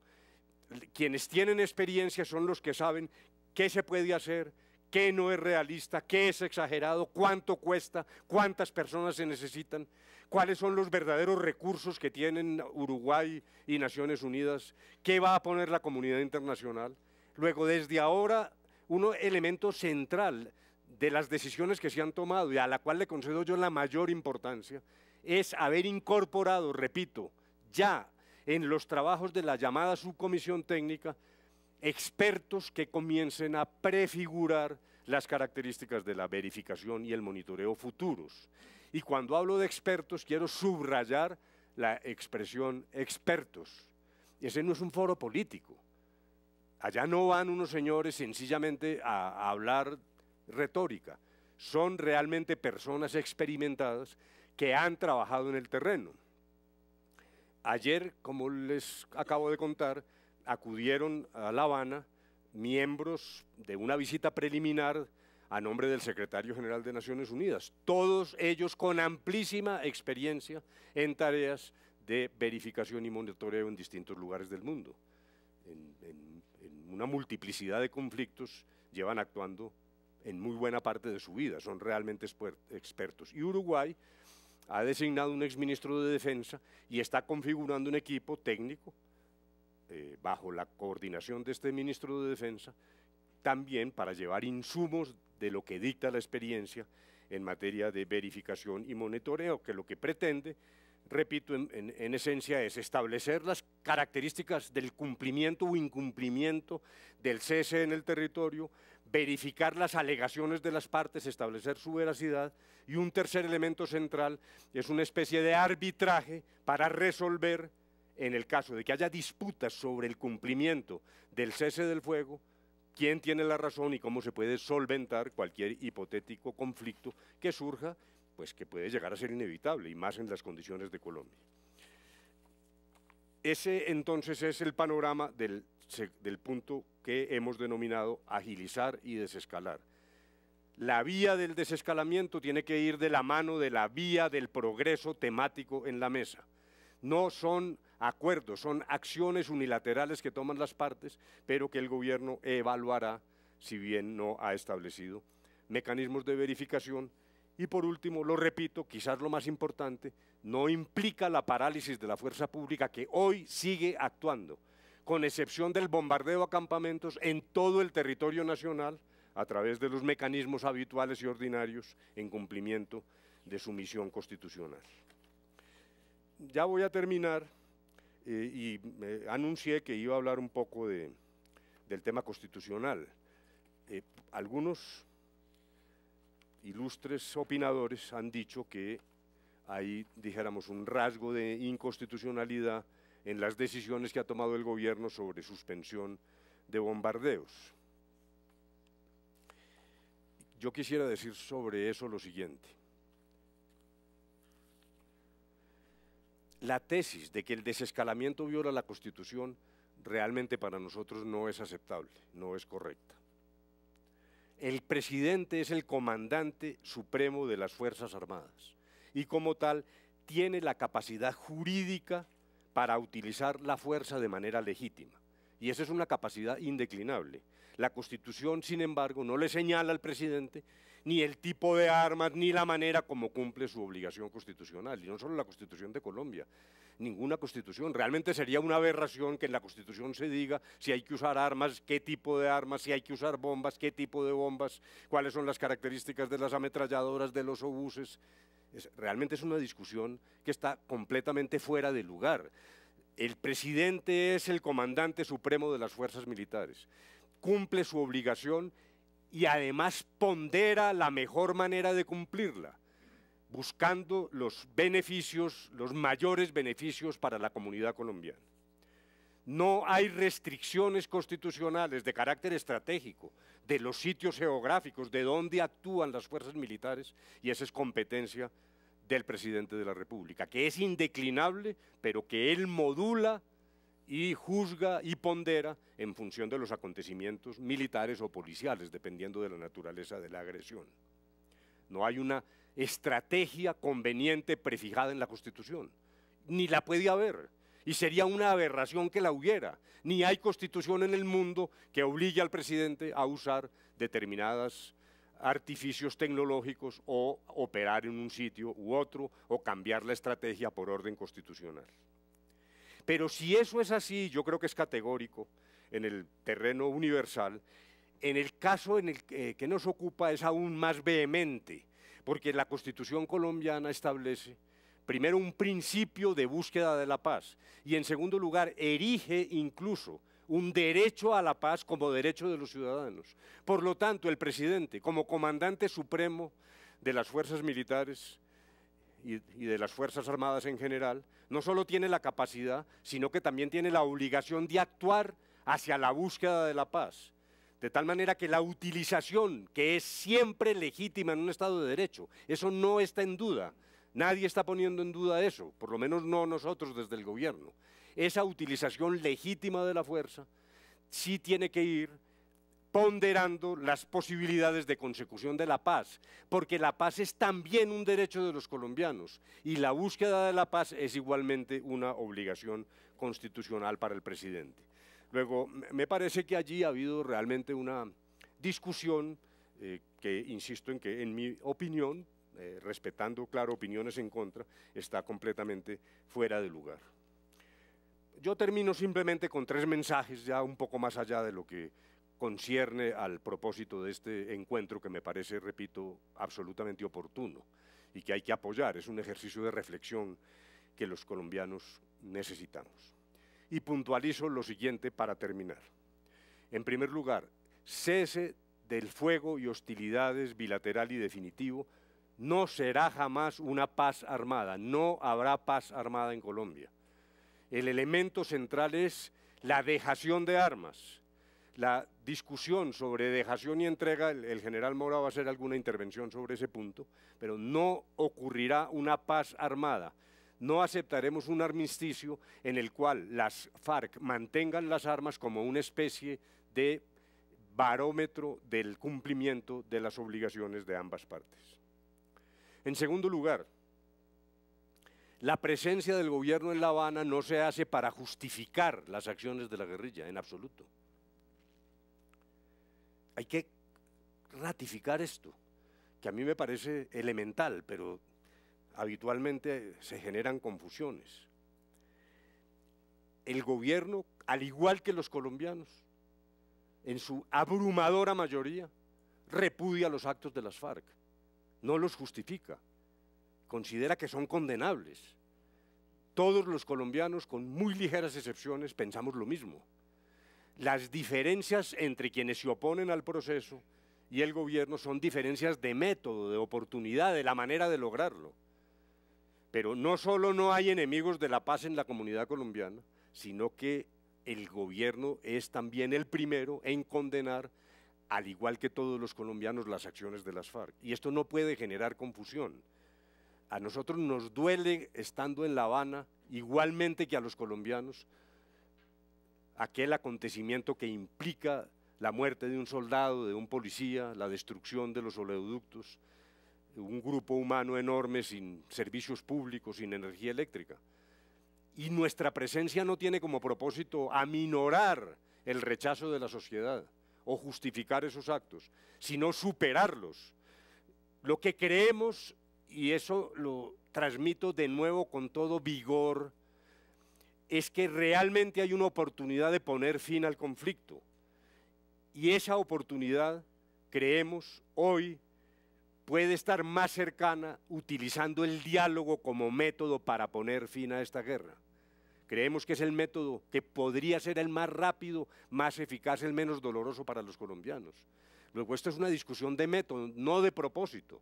quienes tienen experiencia son los que saben qué se puede hacer, qué no es realista, qué es exagerado, cuánto cuesta, cuántas personas se necesitan, cuáles son los verdaderos recursos que tienen Uruguay y Naciones Unidas, qué va a poner la comunidad internacional. Luego, desde ahora, un elemento central de las decisiones que se han tomado y a la cual le concedo yo la mayor importancia, es haber incorporado, repito, ya en los trabajos de la llamada subcomisión técnica, expertos que comiencen a prefigurar las características de la verificación y el monitoreo futuros. Y cuando hablo de expertos, quiero subrayar la expresión expertos. Ese no es un foro político. Allá no van unos señores sencillamente a, hablar retórica. Son realmente personas experimentadas que han trabajado en el terreno. Ayer, como les acabo de contar, acudieron a La Habana miembros de una visita preliminar a nombre del secretario general de Naciones Unidas, todos ellos con amplísima experiencia en tareas de verificación y monitoreo en distintos lugares del mundo. En, una multiplicidad de conflictos llevan actuando en muy buena parte de su vida, son realmente expertos. Y Uruguay ha designado un exministro de Defensa y está configurando un equipo técnico eh, bajo la coordinación de este ministro de Defensa, también para llevar insumos de lo que dicta la experiencia en materia de verificación y monitoreo, que lo que pretende, repito, en esencia es establecer las características del cumplimiento o incumplimiento del cese en el territorio, verificar las alegaciones de las partes, establecer su veracidad y un tercer elemento central es una especie de arbitraje para resolver en el caso de que haya disputas sobre el cumplimiento del cese del fuego, quién tiene la razón y cómo se puede solventar cualquier hipotético conflicto que surja, pues que puede llegar a ser inevitable, y más en las condiciones de Colombia. Ese entonces es el panorama del, punto que hemos denominado agilizar y desescalar. La vía del desescalamiento tiene que ir de la mano de la vía del progreso temático en la mesa. No son acuerdos, son acciones unilaterales que toman las partes, pero que el gobierno evaluará si bien no ha establecido mecanismos de verificación. Y por último, lo repito, quizás lo más importante, no implica la parálisis de la fuerza pública que hoy sigue actuando, con excepción del bombardeo a campamentos en todo el territorio nacional a través de los mecanismos habituales y ordinarios en cumplimiento de su misión constitucional. Ya voy a terminar y anuncié que iba a hablar un poco del tema constitucional. Eh, algunos ilustres opinadores han dicho que hay, dijéramos, un rasgo de inconstitucionalidad en las decisiones que ha tomado el gobierno sobre suspensión de bombardeos. Yo quisiera decir sobre eso lo siguiente. La tesis de que el desescalamiento viola la Constitución realmente para nosotros no es aceptable, no es correcta. El presidente es el comandante supremo de las Fuerzas Armadas y como tal tiene la capacidad jurídica para utilizar la fuerza de manera legítima. Y esa es una capacidad indeclinable. La Constitución, sin embargo, no le señala al presidente ni el tipo de armas, ni la manera como cumple su obligación constitucional. Y no solo la Constitución de Colombia, ninguna Constitución. Realmente sería una aberración que en la Constitución se diga si hay que usar armas, qué tipo de armas, si hay que usar bombas, qué tipo de bombas, cuáles son las características de las ametralladoras, de los obuses. realmente es una discusión que está completamente fuera de lugar. El presidente es el comandante supremo de las fuerzas militares. Cumple su obligación y además pondera la mejor manera de cumplirla, buscando los beneficios, los mayores beneficios para la comunidad colombiana. No hay restricciones constitucionales de carácter estratégico, de los sitios geográficos, de dónde actúan las fuerzas militares, y esa es competencia del presidente de la República, que es indeclinable, pero que él modula y juzga y pondera en función de los acontecimientos militares o policiales, dependiendo de la naturaleza de la agresión. No hay una estrategia conveniente prefijada en la Constitución, ni la puede haber, y sería una aberración que la hubiera. Ni hay constitución en el mundo que obligue al presidente a usar determinados artificios tecnológicos o operar en un sitio u otro o cambiar la estrategia por orden constitucional. Pero si eso es así, yo creo que es categórico en el terreno universal, en el caso en el eh, que, nos ocupa es aún más vehemente, porque la Constitución colombiana establece primero un principio de búsqueda de la paz y en segundo lugar erige incluso un derecho a la paz como derecho de los ciudadanos. Por lo tanto, el presidente, como comandante supremo de las fuerzas militares, y, de las Fuerzas Armadas en general, no solo tiene la capacidad, sino que también tiene la obligación de actuar hacia la búsqueda de la paz. De tal manera que la utilización, que es siempre legítima en un Estado de Derecho, eso no está en duda. Nadie está poniendo en duda eso, por lo menos no nosotros desde el gobierno. Esa utilización legítima de la fuerza sí tiene que ir ponderando las posibilidades de consecución de la paz, porque la paz es también un derecho de los colombianos y la búsqueda de la paz es igualmente una obligación constitucional para el presidente. Luego, me parece que allí ha habido realmente una discusión eh, que, insisto en que, en mi opinión, eh, respetando, claro, opiniones en contra, está completamente fuera de lugar. Yo termino simplemente con tres mensajes ya un poco más allá de lo que concierne al propósito de este encuentro que me parece, repito, absolutamente oportuno y que hay que apoyar. Es un ejercicio de reflexión que los colombianos necesitamos. Y puntualizo lo siguiente para terminar. En primer lugar, cese del fuego y hostilidades bilateral y definitivo no será jamás una paz armada, no habrá paz armada en Colombia. El elemento central es la dejación de armas, la discusión sobre dejación y entrega, el, general Mora va a hacer alguna intervención sobre ese punto, pero no ocurrirá una paz armada. No aceptaremos un armisticio en el cual las FARC mantengan las armas como una especie de barómetro del cumplimiento de las obligaciones de ambas partes. En segundo lugar, la presencia del gobierno en La Habana no se hace para justificar las acciones de la guerrilla, en absoluto hay que ratificar esto, que a mí me parece elemental, pero habitualmente se generan confusiones. El gobierno, al igual que los colombianos, en su abrumadora mayoría, repudia los actos de las FARC, no los justifica, considera que son condenables. Todos los colombianos, con muy ligeras excepciones, pensamos lo mismo. Las diferencias entre quienes se oponen al proceso y el gobierno son diferencias de método, de oportunidad, de la manera de lograrlo. Pero no solo no hay enemigos de la paz en la comunidad colombiana, sino que el gobierno es también el primero en condenar, al igual que todos los colombianos, las acciones de las FARC. Y esto no puede generar confusión. A nosotros nos duele, estando en La Habana, igualmente que a los colombianos, aquel acontecimiento que implica la muerte de un soldado, de un policía, la destrucción de los oleoductos, un grupo humano enorme sin servicios públicos, sin energía eléctrica. Y nuestra presencia no tiene como propósito aminorar el rechazo de la sociedad o justificar esos actos, sino superarlos. Lo que creemos, y eso lo transmito de nuevo con todo vigor es que realmente hay una oportunidad de poner fin al conflicto. Y esa oportunidad, creemos, hoy puede estar más cercana utilizando el diálogo como método para poner fin a esta guerra. Creemos que es el método que podría ser el más rápido, más eficaz, el menos doloroso para los colombianos. Luego, esto es una discusión de método, no de propósito.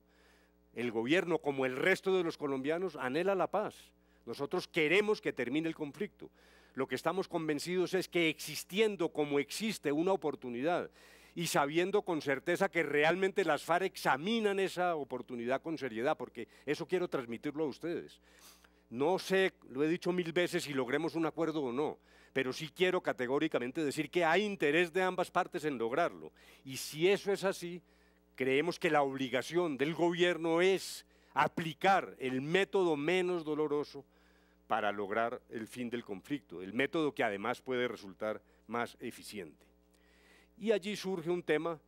El gobierno, como el resto de los colombianos, anhela la paz nosotros queremos que termine el conflicto. Lo que estamos convencidos es que existiendo como existe una oportunidad y sabiendo con certeza que realmente las FARC examinan esa oportunidad con seriedad, porque eso quiero transmitirlo a ustedes. No sé, lo he dicho mil veces, si logremos un acuerdo o no, pero sí quiero categóricamente decir que hay interés de ambas partes en lograrlo. Y si eso es así, creemos que la obligación del gobierno es aplicar el método menos doloroso para lograr el fin del conflicto, el método que además puede resultar más eficiente. Y allí surge un tema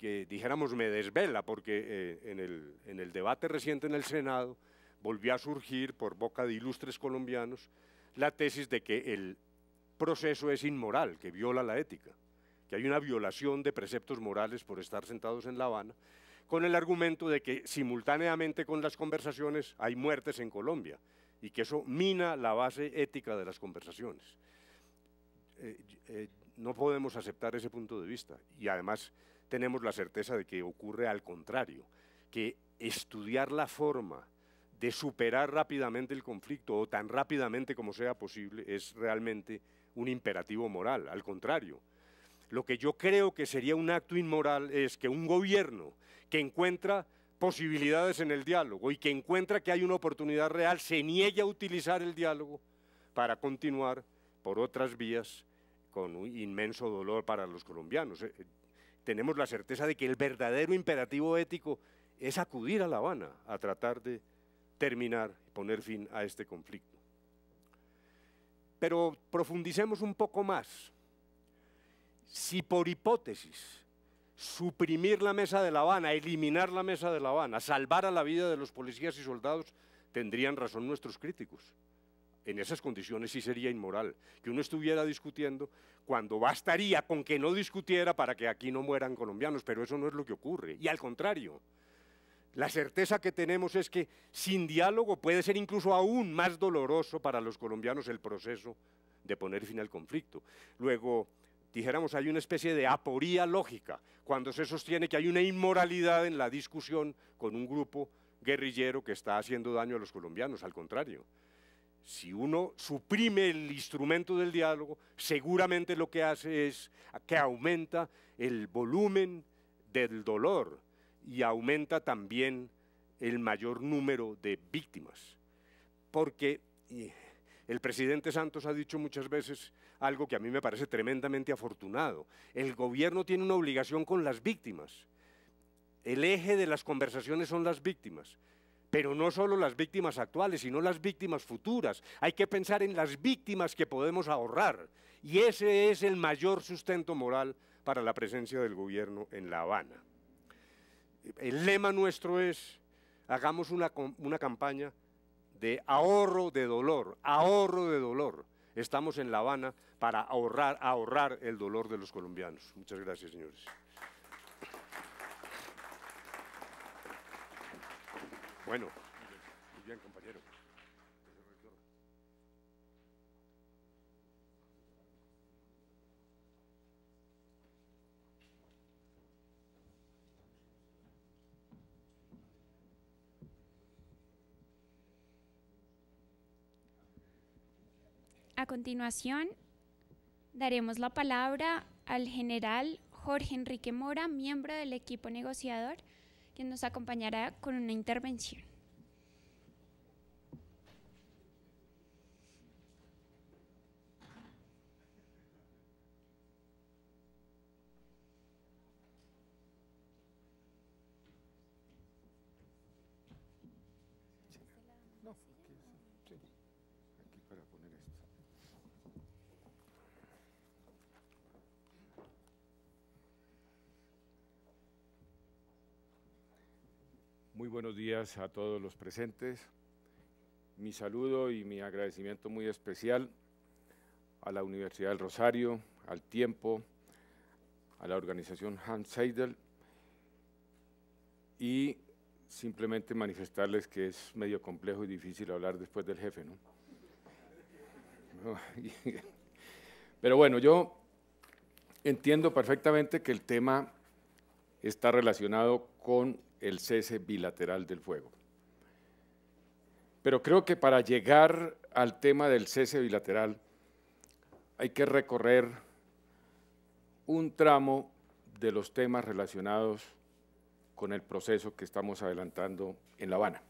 que dijéramos me desvela, porque eh, en el debate reciente en el Senado volvió a surgir por boca de ilustres colombianos la tesis de que el proceso es inmoral, que viola la ética, que hay una violación de preceptos morales por estar sentados en La Habana con el argumento de que simultáneamente con las conversaciones hay muertes en Colombia y que eso mina la base ética de las conversaciones. Eh, eh, no podemos aceptar ese punto de vista y además tenemos la certeza de que ocurre al contrario, que estudiar la forma de superar rápidamente el conflicto o tan rápidamente como sea posible es realmente un imperativo moral, al contrario, lo que yo creo que sería un acto inmoral es que un gobierno que encuentra posibilidades en el diálogo y que encuentra que hay una oportunidad real se niegue a utilizar el diálogo para continuar por otras vías con inmenso dolor para los colombianos. Eh, tenemos la certeza de que el verdadero imperativo ético es acudir a La Habana a tratar de terminar y poner fin a este conflicto. Pero profundicemos un poco más si por hipótesis suprimir la mesa de La Habana, eliminar la mesa de La Habana, salvar a la vida de los policías y soldados, tendrían razón nuestros críticos. En esas condiciones sí sería inmoral que uno estuviera discutiendo cuando bastaría con que no discutiera para que aquí no mueran colombianos, pero eso no es lo que ocurre. Y al contrario, la certeza que tenemos es que sin diálogo puede ser incluso aún más doloroso para los colombianos el proceso de poner fin al conflicto. Luego, dijéramos, hay una especie de aporía lógica cuando se sostiene que hay una inmoralidad en la discusión con un grupo guerrillero que está haciendo daño a los colombianos, al contrario. Si uno suprime el instrumento del diálogo, seguramente lo que hace es que aumenta el volumen del dolor y aumenta también el mayor número de víctimas. Porque eh, el presidente Santos ha dicho muchas veces algo que a mí me parece tremendamente afortunado. El gobierno tiene una obligación con las víctimas. El eje de las conversaciones son las víctimas pero no solo las víctimas actuales, sino las víctimas futuras. Hay que pensar en las víctimas que podemos ahorrar. Y ese es el mayor sustento moral para la presencia del gobierno en La Habana. El lema nuestro es, hagamos una, una campaña de ahorro de dolor, ahorro de dolor. Estamos en La Habana para ahorrar, ahorrar el dolor de los colombianos. Muchas gracias, señores. Bueno. A continuación, daremos la palabra al general Jorge Enrique Mora, miembro del equipo negociador, quien nos acompañará con una intervención. Muy buenos días a todos los presentes. Mi saludo y mi agradecimiento muy especial a la Universidad del Rosario, al Tiempo, a la organización Hans Seidel y simplemente manifestarles que es medio complejo y difícil hablar después del jefe, ¿no? Pero bueno, yo entiendo perfectamente que el tema está relacionado con el cese bilateral del fuego. Pero creo que para llegar al tema del cese bilateral hay que recorrer un tramo de los temas relacionados con el proceso que estamos adelantando en La Habana.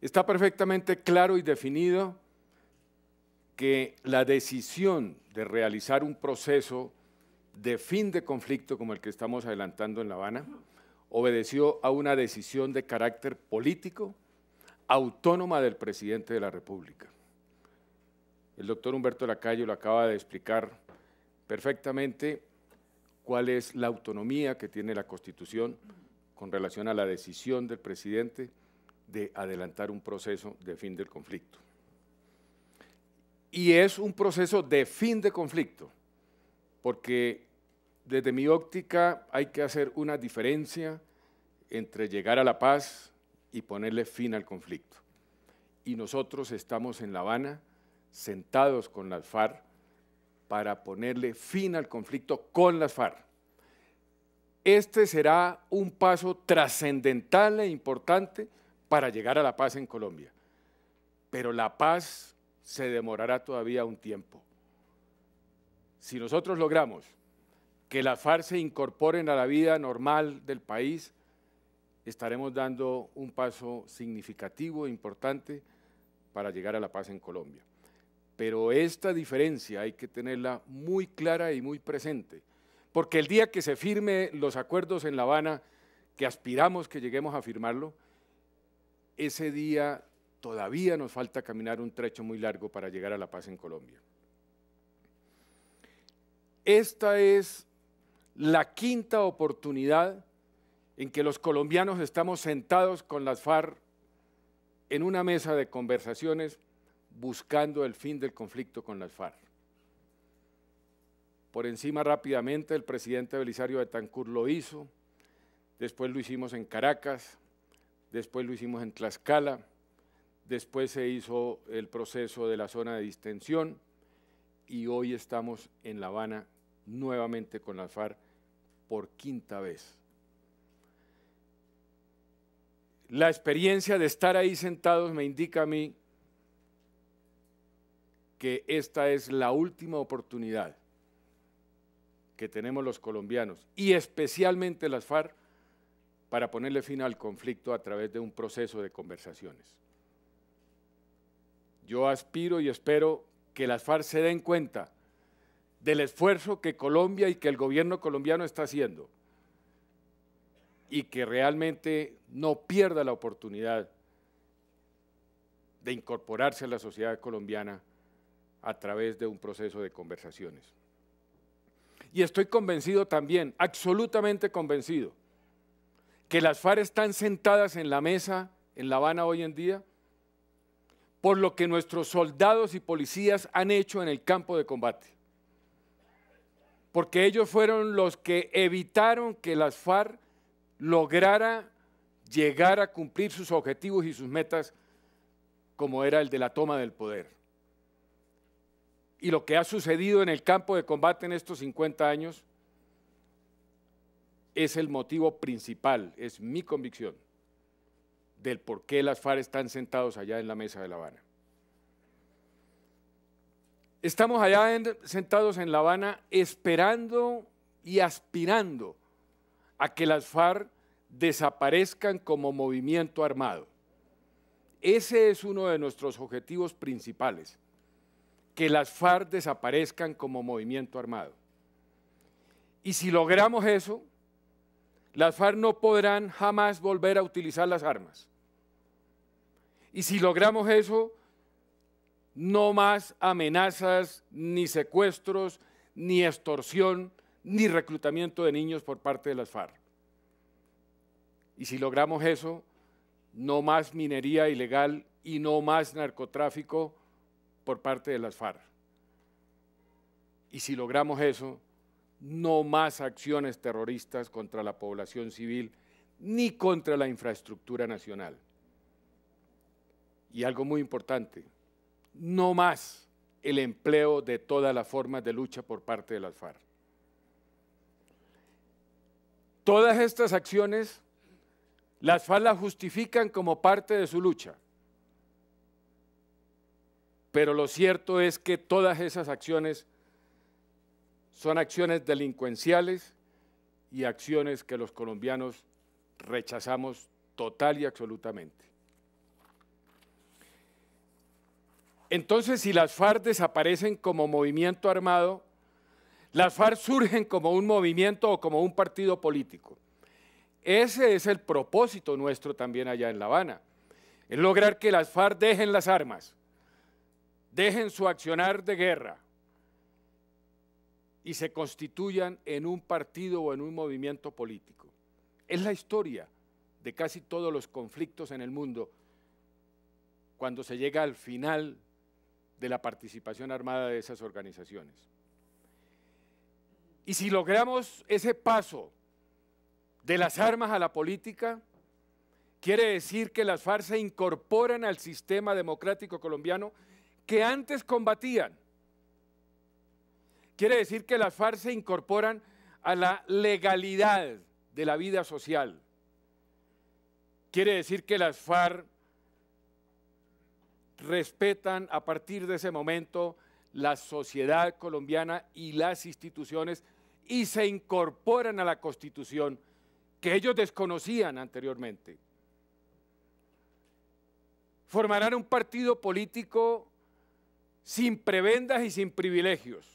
Está perfectamente claro y definido que la decisión de realizar un proceso de fin de conflicto como el que estamos adelantando en La Habana obedeció a una decisión de carácter político autónoma del presidente de la República. El doctor Humberto Lacayo lo acaba de explicar perfectamente cuál es la autonomía que tiene la Constitución con relación a la decisión del presidente de adelantar un proceso de fin del conflicto. Y es un proceso de fin de conflicto, porque desde mi óptica hay que hacer una diferencia entre llegar a la paz y ponerle fin al conflicto. Y nosotros estamos en La Habana sentados con las FARC para ponerle fin al conflicto con las FARC. Este será un paso trascendental e importante para llegar a la paz en Colombia. Pero la paz se demorará todavía un tiempo. Si nosotros logramos que las FARC se incorporen a la vida normal del país, estaremos dando un paso significativo e importante para llegar a la paz en Colombia. Pero esta diferencia hay que tenerla muy clara y muy presente, porque el día que se firme los acuerdos en La Habana, que aspiramos que lleguemos a firmarlo, ese día todavía nos falta caminar un trecho muy largo para llegar a la paz en Colombia. Esta es la quinta oportunidad en que los colombianos estamos sentados con las FARC en una mesa de conversaciones buscando el fin del conflicto con las FARC. Por encima rápidamente el presidente Belisario Betancur lo hizo, después lo hicimos en Caracas, después lo hicimos en Tlaxcala, después se hizo el proceso de la zona de distensión y hoy estamos en La Habana nuevamente con las FARC por quinta vez. La experiencia de estar ahí sentados me indica a mí que esta es la última oportunidad que tenemos los colombianos y especialmente las FARC para ponerle fin al conflicto a través de un proceso de conversaciones. Yo aspiro y espero que las FARC se den cuenta del esfuerzo que Colombia y que el gobierno colombiano está haciendo y que realmente no pierda la oportunidad de incorporarse a la sociedad colombiana a través de un proceso de conversaciones. Y estoy convencido también, absolutamente convencido, que las FARC están sentadas en la mesa en La Habana hoy en día por lo que nuestros soldados y policías han hecho en el campo de combate porque ellos fueron los que evitaron que las FARC lograra llegar a cumplir sus objetivos y sus metas como era el de la toma del poder. Y lo que ha sucedido en el campo de combate en estos 50 años es el motivo principal, es mi convicción, del por qué las FARC están sentados allá en la mesa de La Habana. Estamos allá sentados en La Habana esperando y aspirando a que las FARC desaparezcan como movimiento armado. Ese es uno de nuestros objetivos principales, que las FARC desaparezcan como movimiento armado. Y si logramos eso, las FARC no podrán jamás volver a utilizar las armas. Y si logramos eso, no más amenazas, ni secuestros, ni extorsión, ni reclutamiento de niños por parte de las FARC. Y si logramos eso, no más minería ilegal y no más narcotráfico por parte de las FARC. Y si logramos eso, no más acciones terroristas contra la población civil ni contra la infraestructura nacional. Y algo muy importante, no más el empleo de todas las formas de lucha por parte de las FARC. Todas estas acciones las FARC las justifican como parte de su lucha. Pero lo cierto es que todas esas acciones son acciones delincuenciales y acciones que los colombianos rechazamos total y absolutamente. Entonces, si las FARC desaparecen como movimiento armado, las FARC surgen como un movimiento o como un partido político. Ese es el propósito nuestro también allá en La Habana, es lograr que las FARC dejen las armas, dejen su accionar de guerra y se constituyan en un partido o en un movimiento político. Es la historia de casi todos los conflictos en el mundo cuando se llega al final de la participación armada de esas organizaciones. Y si logramos ese paso de las armas a la política, quiere decir que las FARC se incorporan al sistema democrático colombiano que antes combatían. Quiere decir que las FARC se incorporan a la legalidad de la vida social. Quiere decir que las FARC respetan a partir de ese momento la sociedad colombiana y las instituciones y se incorporan a la Constitución que ellos desconocían anteriormente. Formarán un partido político sin prebendas y sin privilegios,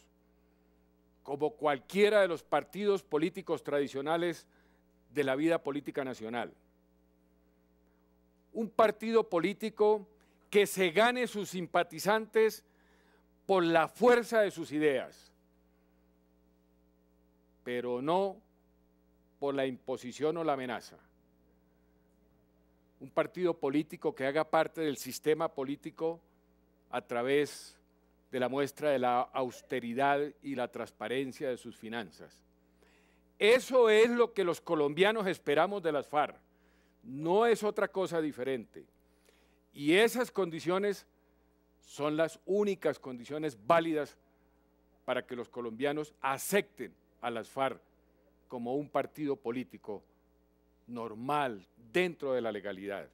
como cualquiera de los partidos políticos tradicionales de la vida política nacional. Un partido político que se gane sus simpatizantes por la fuerza de sus ideas, pero no por la imposición o la amenaza. Un partido político que haga parte del sistema político a través de la muestra de la austeridad y la transparencia de sus finanzas. Eso es lo que los colombianos esperamos de las FARC, no es otra cosa diferente. Y esas condiciones son las únicas condiciones válidas para que los colombianos acepten a las FARC como un partido político normal, dentro de la legalidad.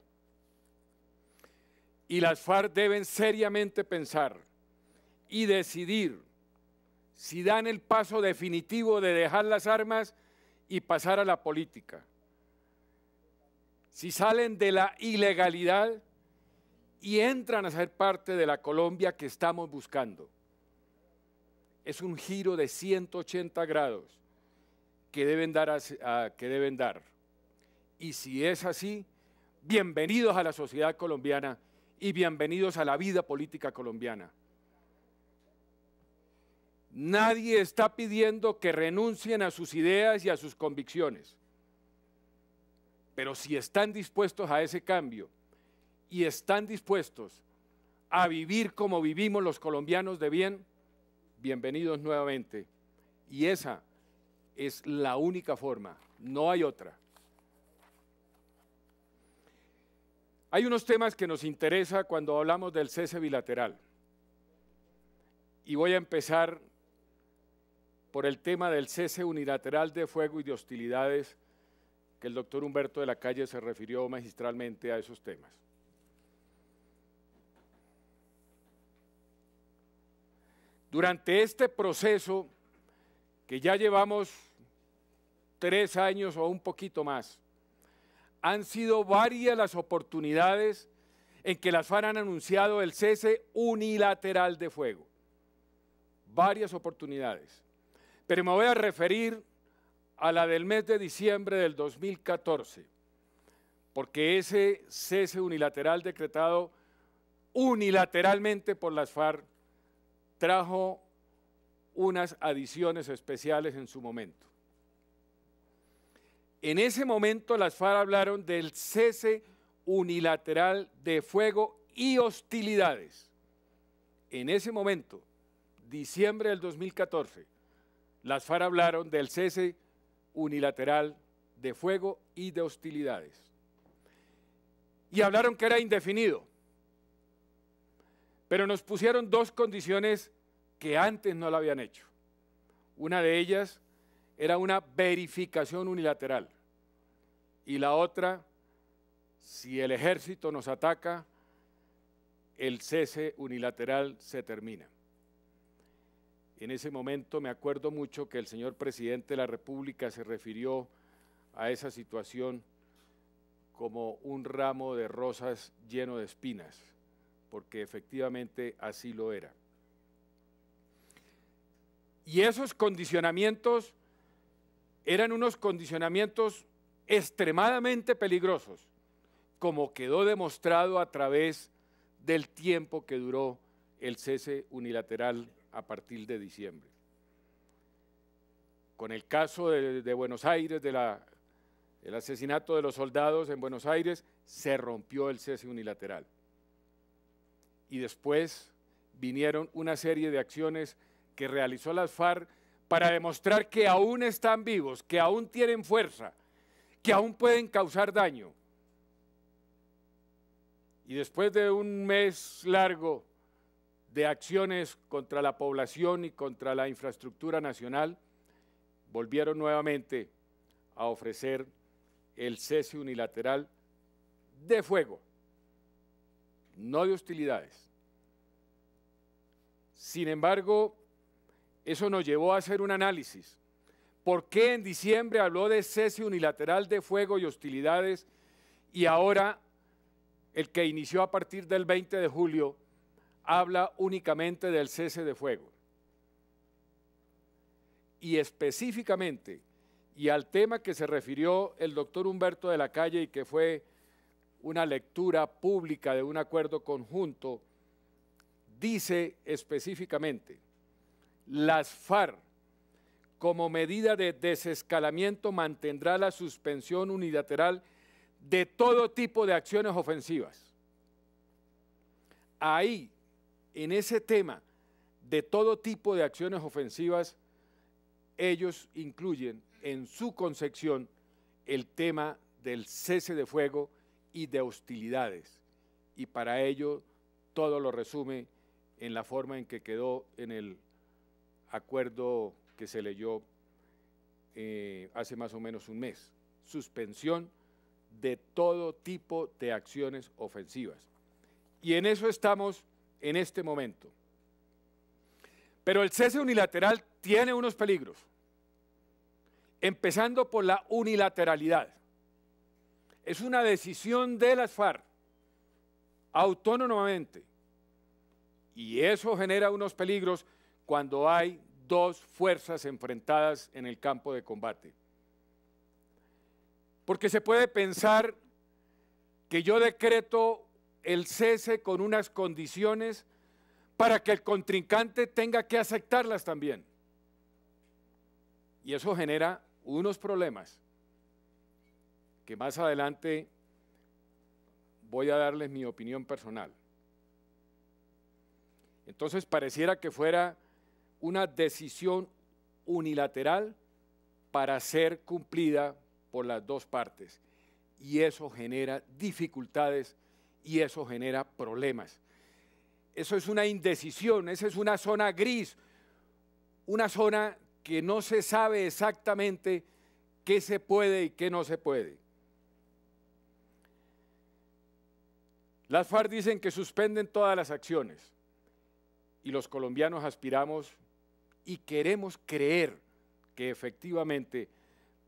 Y las FARC deben seriamente pensar y decidir si dan el paso definitivo de dejar las armas y pasar a la política. Si salen de la ilegalidad y entran a ser parte de la Colombia que estamos buscando. Es un giro de 180 grados que deben dar. que deben dar. Y si es así, bienvenidos a la sociedad colombiana y bienvenidos a la vida política colombiana. Nadie está pidiendo que renuncien a sus ideas y a sus convicciones, pero si están dispuestos a ese cambio, y están dispuestos a vivir como vivimos los colombianos de bien, bienvenidos nuevamente. Y esa es la única forma, no hay otra. Hay unos temas que nos interesa cuando hablamos del cese bilateral. Y voy a empezar por el tema del cese unilateral de fuego y de hostilidades, que el doctor Humberto de la Calle se refirió magistralmente a esos temas. Durante este proceso, que ya llevamos tres años o un poquito más, han sido varias las oportunidades en que las FARC han anunciado el cese unilateral de fuego. Varias oportunidades. Pero me voy a referir a la del mes de diciembre del 2014, porque ese cese unilateral decretado unilateralmente por las FARC trajo unas adiciones especiales en su momento. En ese momento las FARC hablaron del cese unilateral de fuego y hostilidades. En ese momento, diciembre del 2014, las FARC hablaron del cese unilateral de fuego y de hostilidades. Y hablaron que era indefinido. Pero nos pusieron dos condiciones que antes no la habían hecho. Una de ellas era una verificación unilateral y la otra, si el ejército nos ataca, el cese unilateral se termina. En ese momento me acuerdo mucho que el señor presidente de la República se refirió a esa situación como un ramo de rosas lleno de espinas porque efectivamente así lo era. Y esos condicionamientos eran unos condicionamientos extremadamente peligrosos, como quedó demostrado a través del tiempo que duró el cese unilateral a partir de diciembre. Con el caso de, Buenos Aires, del asesinato de los soldados en Buenos Aires, se rompió el cese unilateral y después vinieron una serie de acciones que realizó las FARC para demostrar que aún están vivos, que aún tienen fuerza, que aún pueden causar daño. Y después de un mes largo de acciones contra la población y contra la infraestructura nacional, volvieron nuevamente a ofrecer el cese unilateral de fuego no de hostilidades. Sin embargo, eso nos llevó a hacer un análisis. ¿Por qué en diciembre habló de cese unilateral de fuego y hostilidades y ahora el que inició a partir del 20 de julio habla únicamente del cese de fuego? Y específicamente, y al tema que se refirió el doctor Humberto de la Calle y que fue una lectura pública de un acuerdo conjunto, dice específicamente, las FARC como medida de desescalamiento mantendrá la suspensión unilateral de todo tipo de acciones ofensivas. Ahí, en ese tema de todo tipo de acciones ofensivas, ellos incluyen en su concepción el tema del cese de fuego y de hostilidades. Y para ello todo lo resume en la forma en que quedó en el acuerdo que se leyó eh, hace más o menos un mes. Suspensión de todo tipo de acciones ofensivas. Y en eso estamos en este momento. Pero el cese unilateral tiene unos peligros, empezando por la unilateralidad es una decisión de las FARC, autónomamente. Y eso genera unos peligros cuando hay dos fuerzas enfrentadas en el campo de combate. Porque se puede pensar que yo decreto el cese con unas condiciones para que el contrincante tenga que aceptarlas también. Y eso genera unos problemas que más adelante voy a darles mi opinión personal. Entonces pareciera que fuera una decisión unilateral para ser cumplida por las dos partes. Y eso genera dificultades y eso genera problemas. Eso es una indecisión, esa es una zona gris, una zona que no se sabe exactamente qué se puede y qué no se puede. Las FARC dicen que suspenden todas las acciones y los colombianos aspiramos y queremos creer que efectivamente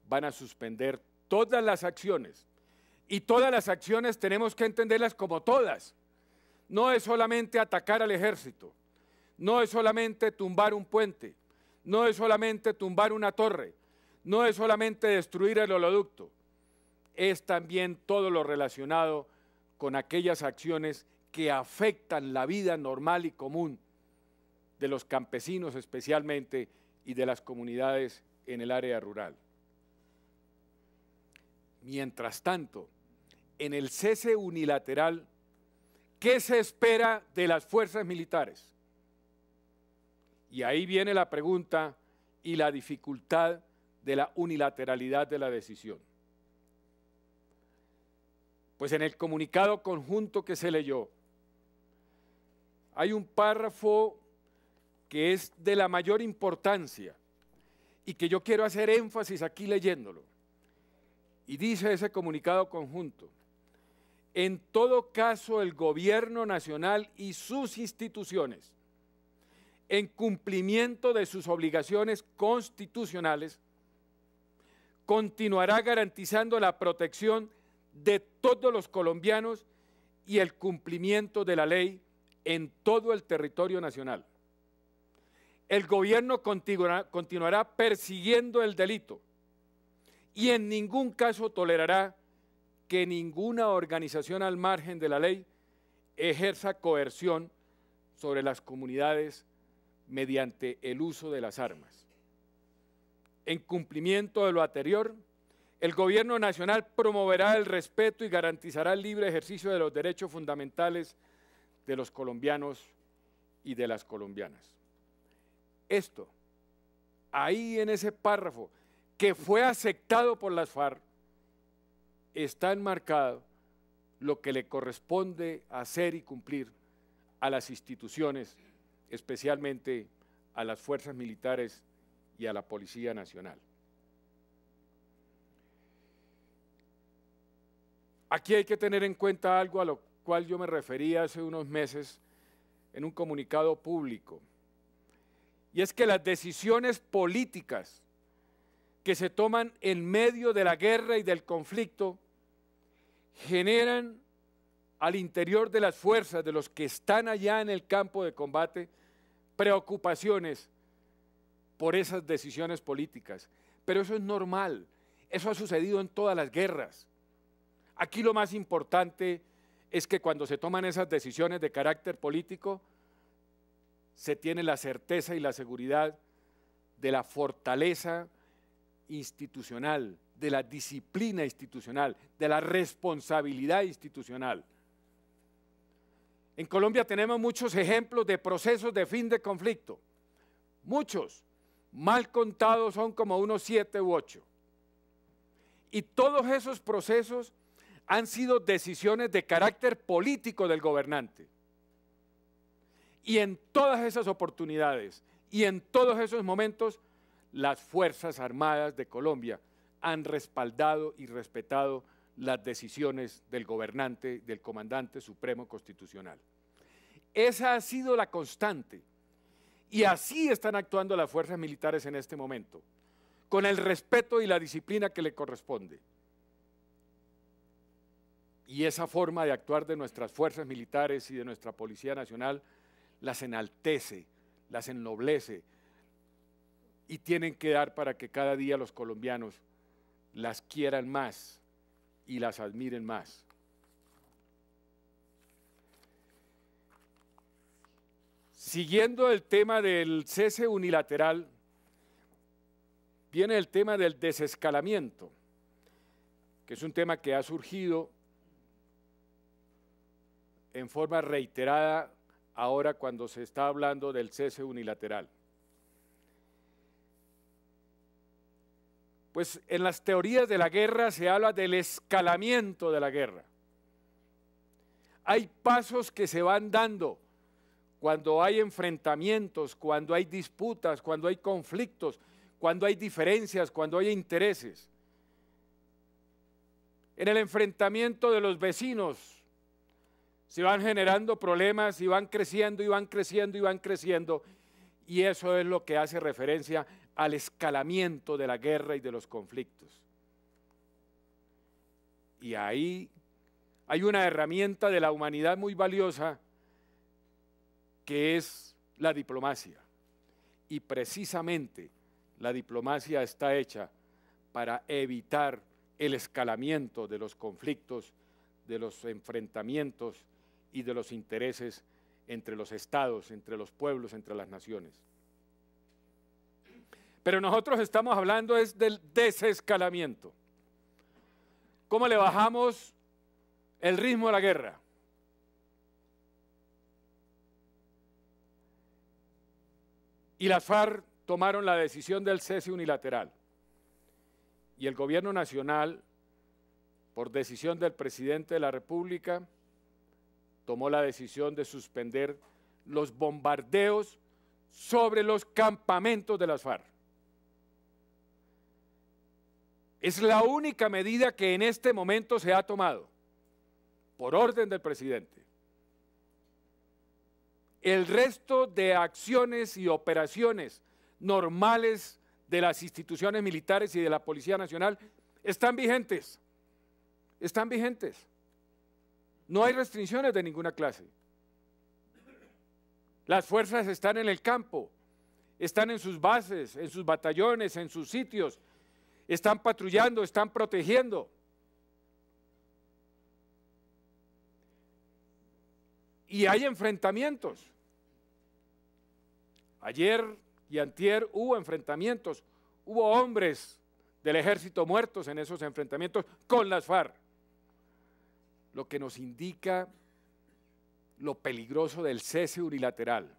van a suspender todas las acciones. Y todas las acciones tenemos que entenderlas como todas. No es solamente atacar al ejército, no es solamente tumbar un puente, no es solamente tumbar una torre, no es solamente destruir el holoducto, es también todo lo relacionado con aquellas acciones que afectan la vida normal y común de los campesinos especialmente y de las comunidades en el área rural. Mientras tanto, en el cese unilateral, ¿qué se espera de las fuerzas militares? Y ahí viene la pregunta y la dificultad de la unilateralidad de la decisión. Pues en el comunicado conjunto que se leyó, hay un párrafo que es de la mayor importancia y que yo quiero hacer énfasis aquí leyéndolo. Y dice ese comunicado conjunto, en todo caso el gobierno nacional y sus instituciones, en cumplimiento de sus obligaciones constitucionales, continuará garantizando la protección de todos los colombianos y el cumplimiento de la ley en todo el territorio nacional. El gobierno continuará, persiguiendo el delito y en ningún caso tolerará que ninguna organización al margen de la ley ejerza coerción sobre las comunidades mediante el uso de las armas. En cumplimiento de lo anterior, el gobierno nacional promoverá el respeto y garantizará el libre ejercicio de los derechos fundamentales de los colombianos y de las colombianas. Esto, ahí en ese párrafo que fue aceptado por las FARC, está enmarcado lo que le corresponde hacer y cumplir a las instituciones, especialmente a las fuerzas militares y a la Policía Nacional. Aquí hay que tener en cuenta algo a lo cual yo me refería hace unos meses en un comunicado público. Y es que las decisiones políticas que se toman en medio de la guerra y del conflicto generan al interior de las fuerzas de los que están allá en el campo de combate preocupaciones por esas decisiones políticas. Pero eso es normal, eso ha sucedido en todas las guerras. Aquí lo más importante es que cuando se toman esas decisiones de carácter político, se tiene la certeza y la seguridad de la fortaleza institucional, de la disciplina institucional, de la responsabilidad institucional. En Colombia tenemos muchos ejemplos de procesos de fin de conflicto, muchos, mal contados son como unos siete u ocho. Y todos esos procesos han sido decisiones de carácter político del gobernante. Y en todas esas oportunidades y en todos esos momentos, las Fuerzas Armadas de Colombia han respaldado y respetado las decisiones del gobernante, del comandante supremo constitucional. Esa ha sido la constante. Y así están actuando las fuerzas militares en este momento, con el respeto y la disciplina que le corresponde y esa forma de actuar de nuestras fuerzas militares y de nuestra Policía Nacional las enaltece, las ennoblece y tienen que dar para que cada día los colombianos las quieran más y las admiren más. Siguiendo el tema del cese unilateral, viene el tema del desescalamiento, que es un tema que ha surgido en forma reiterada ahora cuando se está hablando del cese unilateral. Pues en las teorías de la guerra se habla del escalamiento de la guerra. Hay pasos que se van dando cuando hay enfrentamientos, cuando hay disputas, cuando hay conflictos, cuando hay diferencias, cuando hay intereses. En el enfrentamiento de los vecinos se van generando problemas y van creciendo y van creciendo y van creciendo. Y eso es lo que hace referencia al escalamiento de la guerra y de los conflictos. Y ahí hay una herramienta de la humanidad muy valiosa que es la diplomacia. Y precisamente la diplomacia está hecha para evitar el escalamiento de los conflictos, de los enfrentamientos y de los intereses entre los estados, entre los pueblos, entre las naciones. Pero nosotros estamos hablando es del desescalamiento. ¿Cómo le bajamos el ritmo a la guerra? Y las FARC tomaron la decisión del cese unilateral. Y el gobierno nacional, por decisión del presidente de la República, tomó la decisión de suspender los bombardeos sobre los campamentos de las FARC. Es la única medida que en este momento se ha tomado por orden del presidente. El resto de acciones y operaciones normales de las instituciones militares y de la Policía Nacional están vigentes. Están vigentes. No hay restricciones de ninguna clase. Las fuerzas están en el campo, están en sus bases, en sus batallones, en sus sitios, están patrullando, están protegiendo. Y hay enfrentamientos. Ayer y antier hubo enfrentamientos, hubo hombres del ejército muertos en esos enfrentamientos con las FARC lo que nos indica lo peligroso del cese unilateral.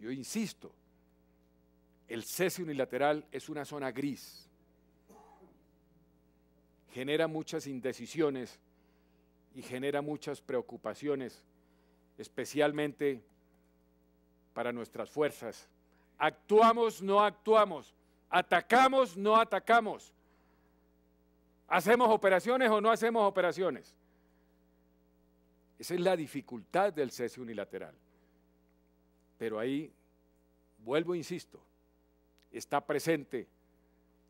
Yo insisto, el cese unilateral es una zona gris, genera muchas indecisiones y genera muchas preocupaciones, especialmente para nuestras fuerzas. Actuamos, no actuamos, atacamos, no atacamos, ¿Hacemos operaciones o no hacemos operaciones? Esa es la dificultad del cese unilateral. Pero ahí, vuelvo, e insisto, está presente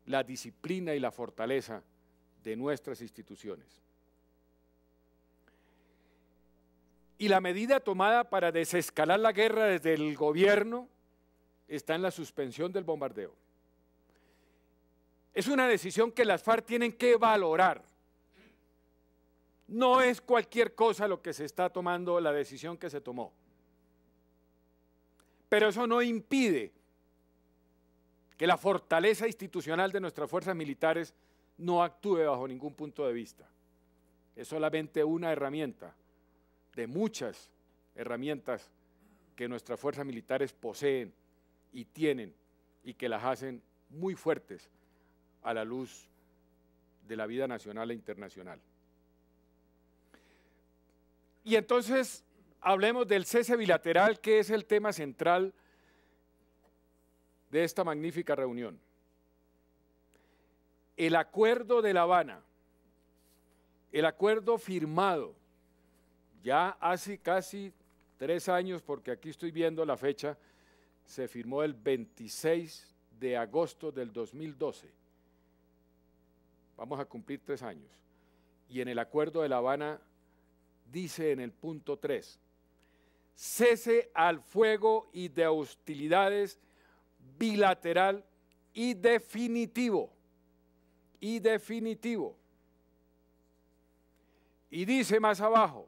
la disciplina y la fortaleza de nuestras instituciones. Y la medida tomada para desescalar la guerra desde el gobierno está en la suspensión del bombardeo. Es una decisión que las FARC tienen que valorar. No es cualquier cosa lo que se está tomando, la decisión que se tomó. Pero eso no impide que la fortaleza institucional de nuestras fuerzas militares no actúe bajo ningún punto de vista. Es solamente una herramienta de muchas herramientas que nuestras fuerzas militares poseen y tienen y que las hacen muy fuertes a la luz de la vida nacional e internacional. Y entonces hablemos del cese bilateral, que es el tema central de esta magnífica reunión. El acuerdo de La Habana, el acuerdo firmado ya hace casi tres años, porque aquí estoy viendo la fecha, se firmó el 26 de agosto del 2012 vamos a cumplir tres años. Y en el acuerdo de La Habana dice en el punto 3, cese al fuego y de hostilidades bilateral y definitivo. Y definitivo. Y dice más abajo,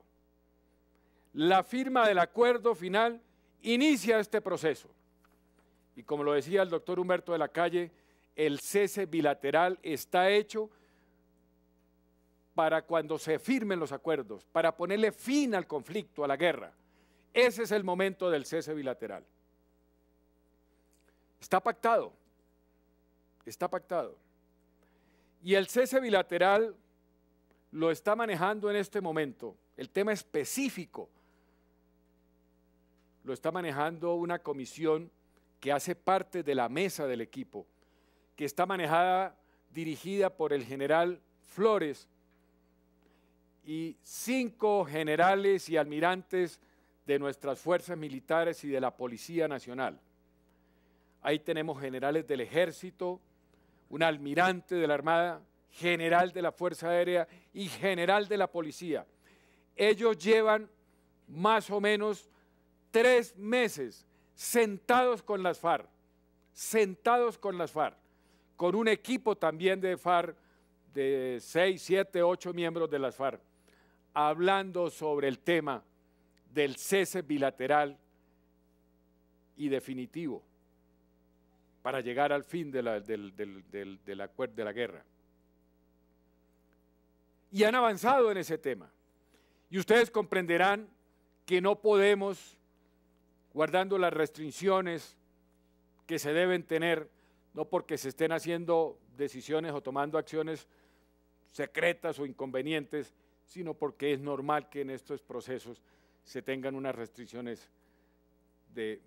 la firma del acuerdo final inicia este proceso. Y como lo decía el doctor Humberto de la Calle, el cese bilateral está hecho para cuando se firmen los acuerdos, para ponerle fin al conflicto, a la guerra. Ese es el momento del cese bilateral. Está pactado, está pactado. Y el cese bilateral lo está manejando en este momento. El tema específico lo está manejando una comisión que hace parte de la mesa del equipo que está manejada, dirigida por el general Flores y cinco generales y almirantes de nuestras fuerzas militares y de la Policía Nacional. Ahí tenemos generales del ejército, un almirante de la Armada, general de la Fuerza Aérea y general de la Policía. Ellos llevan más o menos tres meses sentados con las FARC, sentados con las far con un equipo también de FARC, de seis, siete, ocho miembros de las FARC, hablando sobre el tema del cese bilateral y definitivo para llegar al fin de la, de la guerra. Y han avanzado en ese tema. Y ustedes comprenderán que no podemos, guardando las restricciones que se deben tener, no porque se estén haciendo decisiones o tomando acciones secretas o inconvenientes, sino porque es normal que en estos procesos se tengan unas restricciones de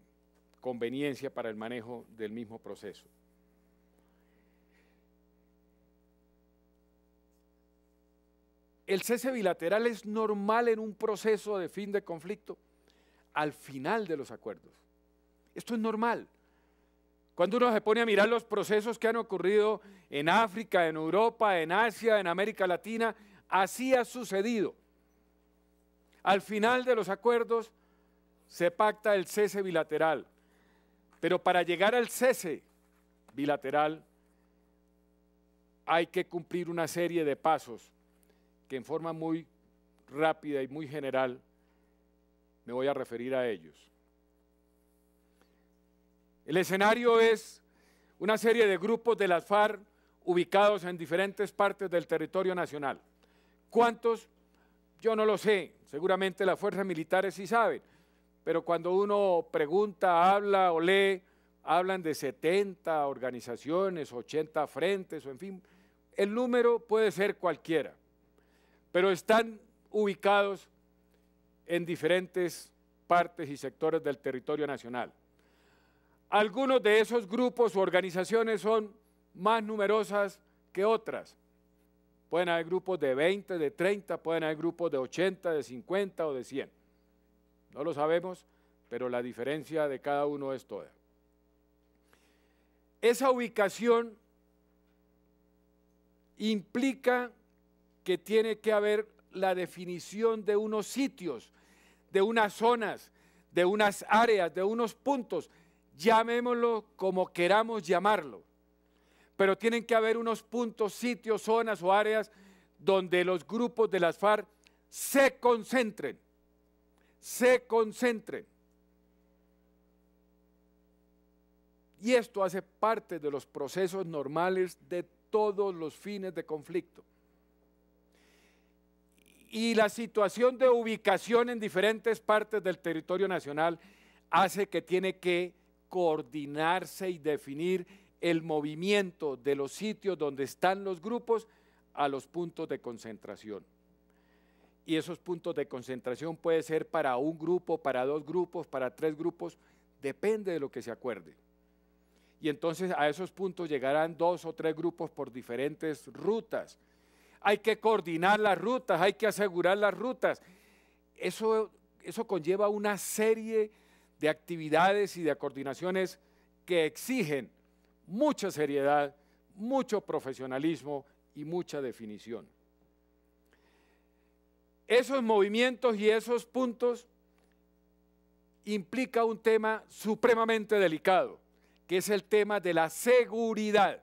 conveniencia para el manejo del mismo proceso. El cese bilateral es normal en un proceso de fin de conflicto al final de los acuerdos. Esto es normal. Cuando uno se pone a mirar los procesos que han ocurrido en África, en Europa, en Asia, en América Latina, así ha sucedido. Al final de los acuerdos se pacta el cese bilateral, pero para llegar al cese bilateral hay que cumplir una serie de pasos que en forma muy rápida y muy general me voy a referir a ellos. El escenario es una serie de grupos de las FARC ubicados en diferentes partes del territorio nacional. ¿Cuántos? Yo no lo sé, seguramente las fuerzas militares sí saben, pero cuando uno pregunta, habla o lee, hablan de 70 organizaciones, 80 frentes, o en fin, el número puede ser cualquiera, pero están ubicados en diferentes partes y sectores del territorio nacional. Algunos de esos grupos u organizaciones son más numerosas que otras. Pueden haber grupos de 20, de 30, pueden haber grupos de 80, de 50 o de 100. No lo sabemos, pero la diferencia de cada uno es toda. Esa ubicación implica que tiene que haber la definición de unos sitios, de unas zonas, de unas áreas, de unos puntos, llamémoslo como queramos llamarlo, pero tienen que haber unos puntos, sitios, zonas o áreas donde los grupos de las FARC se concentren, se concentren. Y esto hace parte de los procesos normales de todos los fines de conflicto. Y la situación de ubicación en diferentes partes del territorio nacional hace que tiene que coordinarse y definir el movimiento de los sitios donde están los grupos a los puntos de concentración. Y esos puntos de concentración puede ser para un grupo, para dos grupos, para tres grupos, depende de lo que se acuerde. Y entonces a esos puntos llegarán dos o tres grupos por diferentes rutas. Hay que coordinar las rutas, hay que asegurar las rutas. Eso, eso conlleva una serie de actividades y de coordinaciones que exigen mucha seriedad, mucho profesionalismo y mucha definición. Esos movimientos y esos puntos implica un tema supremamente delicado, que es el tema de la seguridad.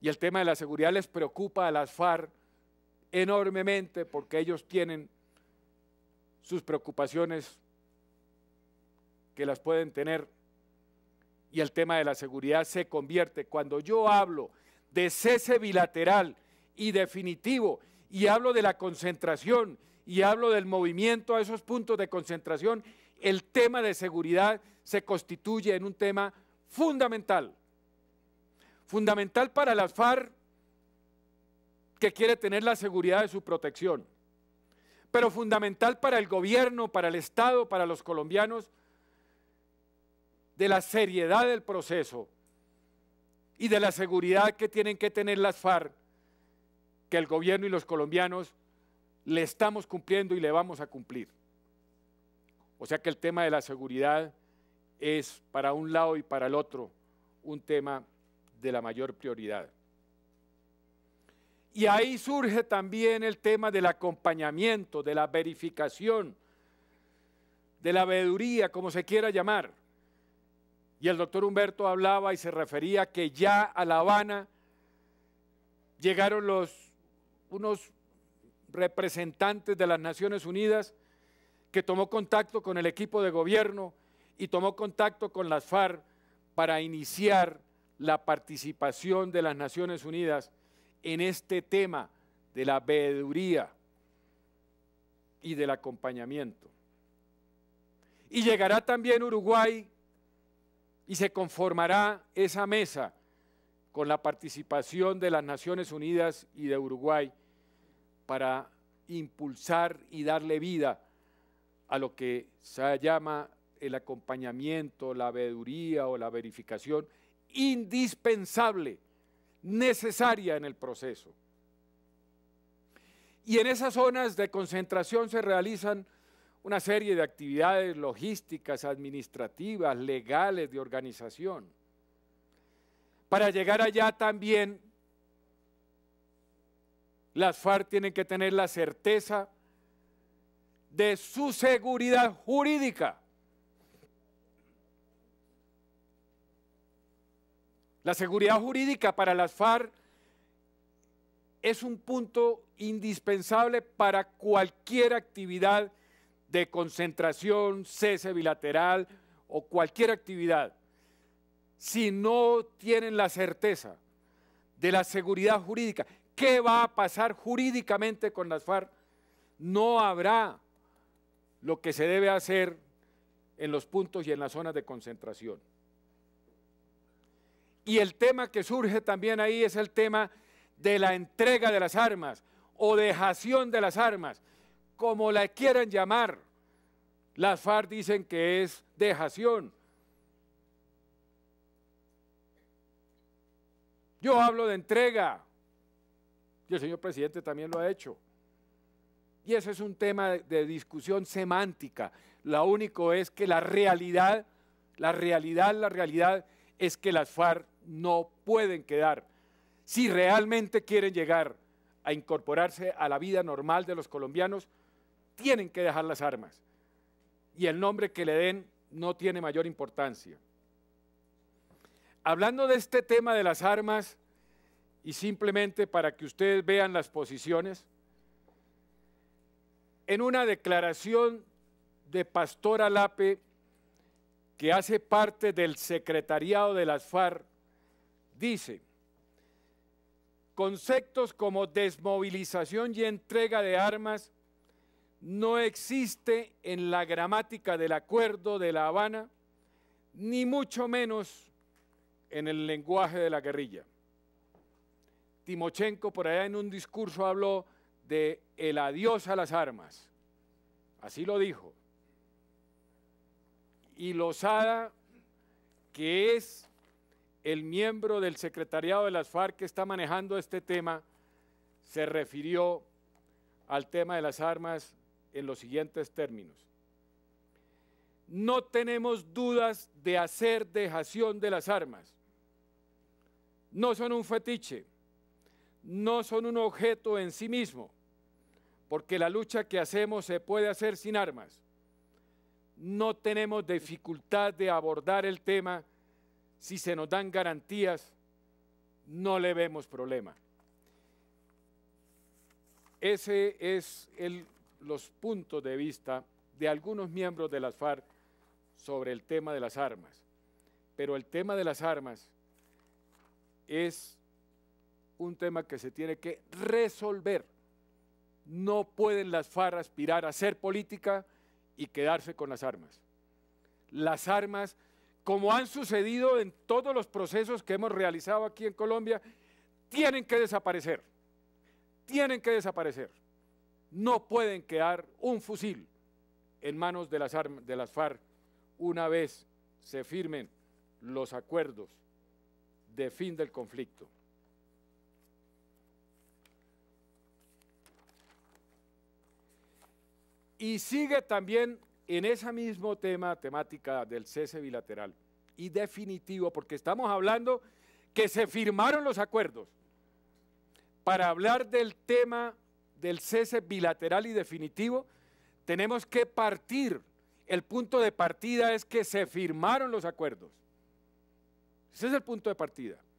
Y el tema de la seguridad les preocupa a las FARC enormemente porque ellos tienen sus preocupaciones que las pueden tener. Y el tema de la seguridad se convierte, cuando yo hablo de cese bilateral y definitivo, y hablo de la concentración, y hablo del movimiento a esos puntos de concentración, el tema de seguridad se constituye en un tema fundamental. Fundamental para las FARC, que quiere tener la seguridad de su protección, pero fundamental para el gobierno, para el Estado, para los colombianos, de la seriedad del proceso y de la seguridad que tienen que tener las FARC, que el gobierno y los colombianos le estamos cumpliendo y le vamos a cumplir. O sea que el tema de la seguridad es para un lado y para el otro un tema de la mayor prioridad. Y ahí surge también el tema del acompañamiento, de la verificación, de la veeduría, como se quiera llamar. Y el doctor Humberto hablaba y se refería que ya a La Habana llegaron los, unos representantes de las Naciones Unidas que tomó contacto con el equipo de gobierno y tomó contacto con las FARC para iniciar la participación de las Naciones Unidas en este tema de la veeduría y del acompañamiento. Y llegará también Uruguay y se conformará esa mesa con la participación de las Naciones Unidas y de Uruguay para impulsar y darle vida a lo que se llama el acompañamiento, la veeduría o la verificación indispensable, necesaria en el proceso. Y en esas zonas de concentración se realizan una serie de actividades logísticas, administrativas, legales, de organización. Para llegar allá también, las FARC tienen que tener la certeza de su seguridad jurídica. La seguridad jurídica para las FARC es un punto indispensable para cualquier actividad de concentración, cese bilateral o cualquier actividad, si no tienen la certeza de la seguridad jurídica, ¿qué va a pasar jurídicamente con las FARC? No habrá lo que se debe hacer en los puntos y en las zonas de concentración. Y el tema que surge también ahí es el tema de la entrega de las armas o dejación de las armas como la quieran llamar. Las FARC dicen que es dejación. Yo hablo de entrega, y el señor presidente también lo ha hecho. Y ese es un tema de, discusión semántica. Lo único es que la realidad, la realidad, la realidad es que las FARC no pueden quedar. Si realmente quieren llegar a incorporarse a la vida normal de los colombianos, tienen que dejar las armas y el nombre que le den no tiene mayor importancia. Hablando de este tema de las armas, y simplemente para que ustedes vean las posiciones, en una declaración de Pastor Lape, que hace parte del secretariado de las FARC, dice, conceptos como desmovilización y entrega de armas no existe en la gramática del acuerdo de La Habana, ni mucho menos en el lenguaje de la guerrilla. Timochenko por allá en un discurso habló de el adiós a las armas. Así lo dijo. Y Lozada, que es el miembro del secretariado de las FARC que está manejando este tema, se refirió al tema de las armas en los siguientes términos. No tenemos dudas de hacer dejación de las armas. No son un fetiche, no son un objeto en sí mismo, porque la lucha que hacemos se puede hacer sin armas. No tenemos dificultad de abordar el tema si se nos dan garantías, no le vemos problema. Ese es el los puntos de vista de algunos miembros de las FARC sobre el tema de las armas. Pero el tema de las armas es un tema que se tiene que resolver. No pueden las FARC aspirar a ser política y quedarse con las armas. Las armas, como han sucedido en todos los procesos que hemos realizado aquí en Colombia, tienen que desaparecer. Tienen que desaparecer no pueden quedar un fusil en manos de las, de las FARC una vez se firmen los acuerdos de fin del conflicto. Y sigue también en ese mismo tema, temática del cese bilateral y definitivo, porque estamos hablando que se firmaron los acuerdos para hablar del tema del cese bilateral y definitivo, tenemos que partir. El punto de partida es que se firmaron los acuerdos. Ese es el punto de partida.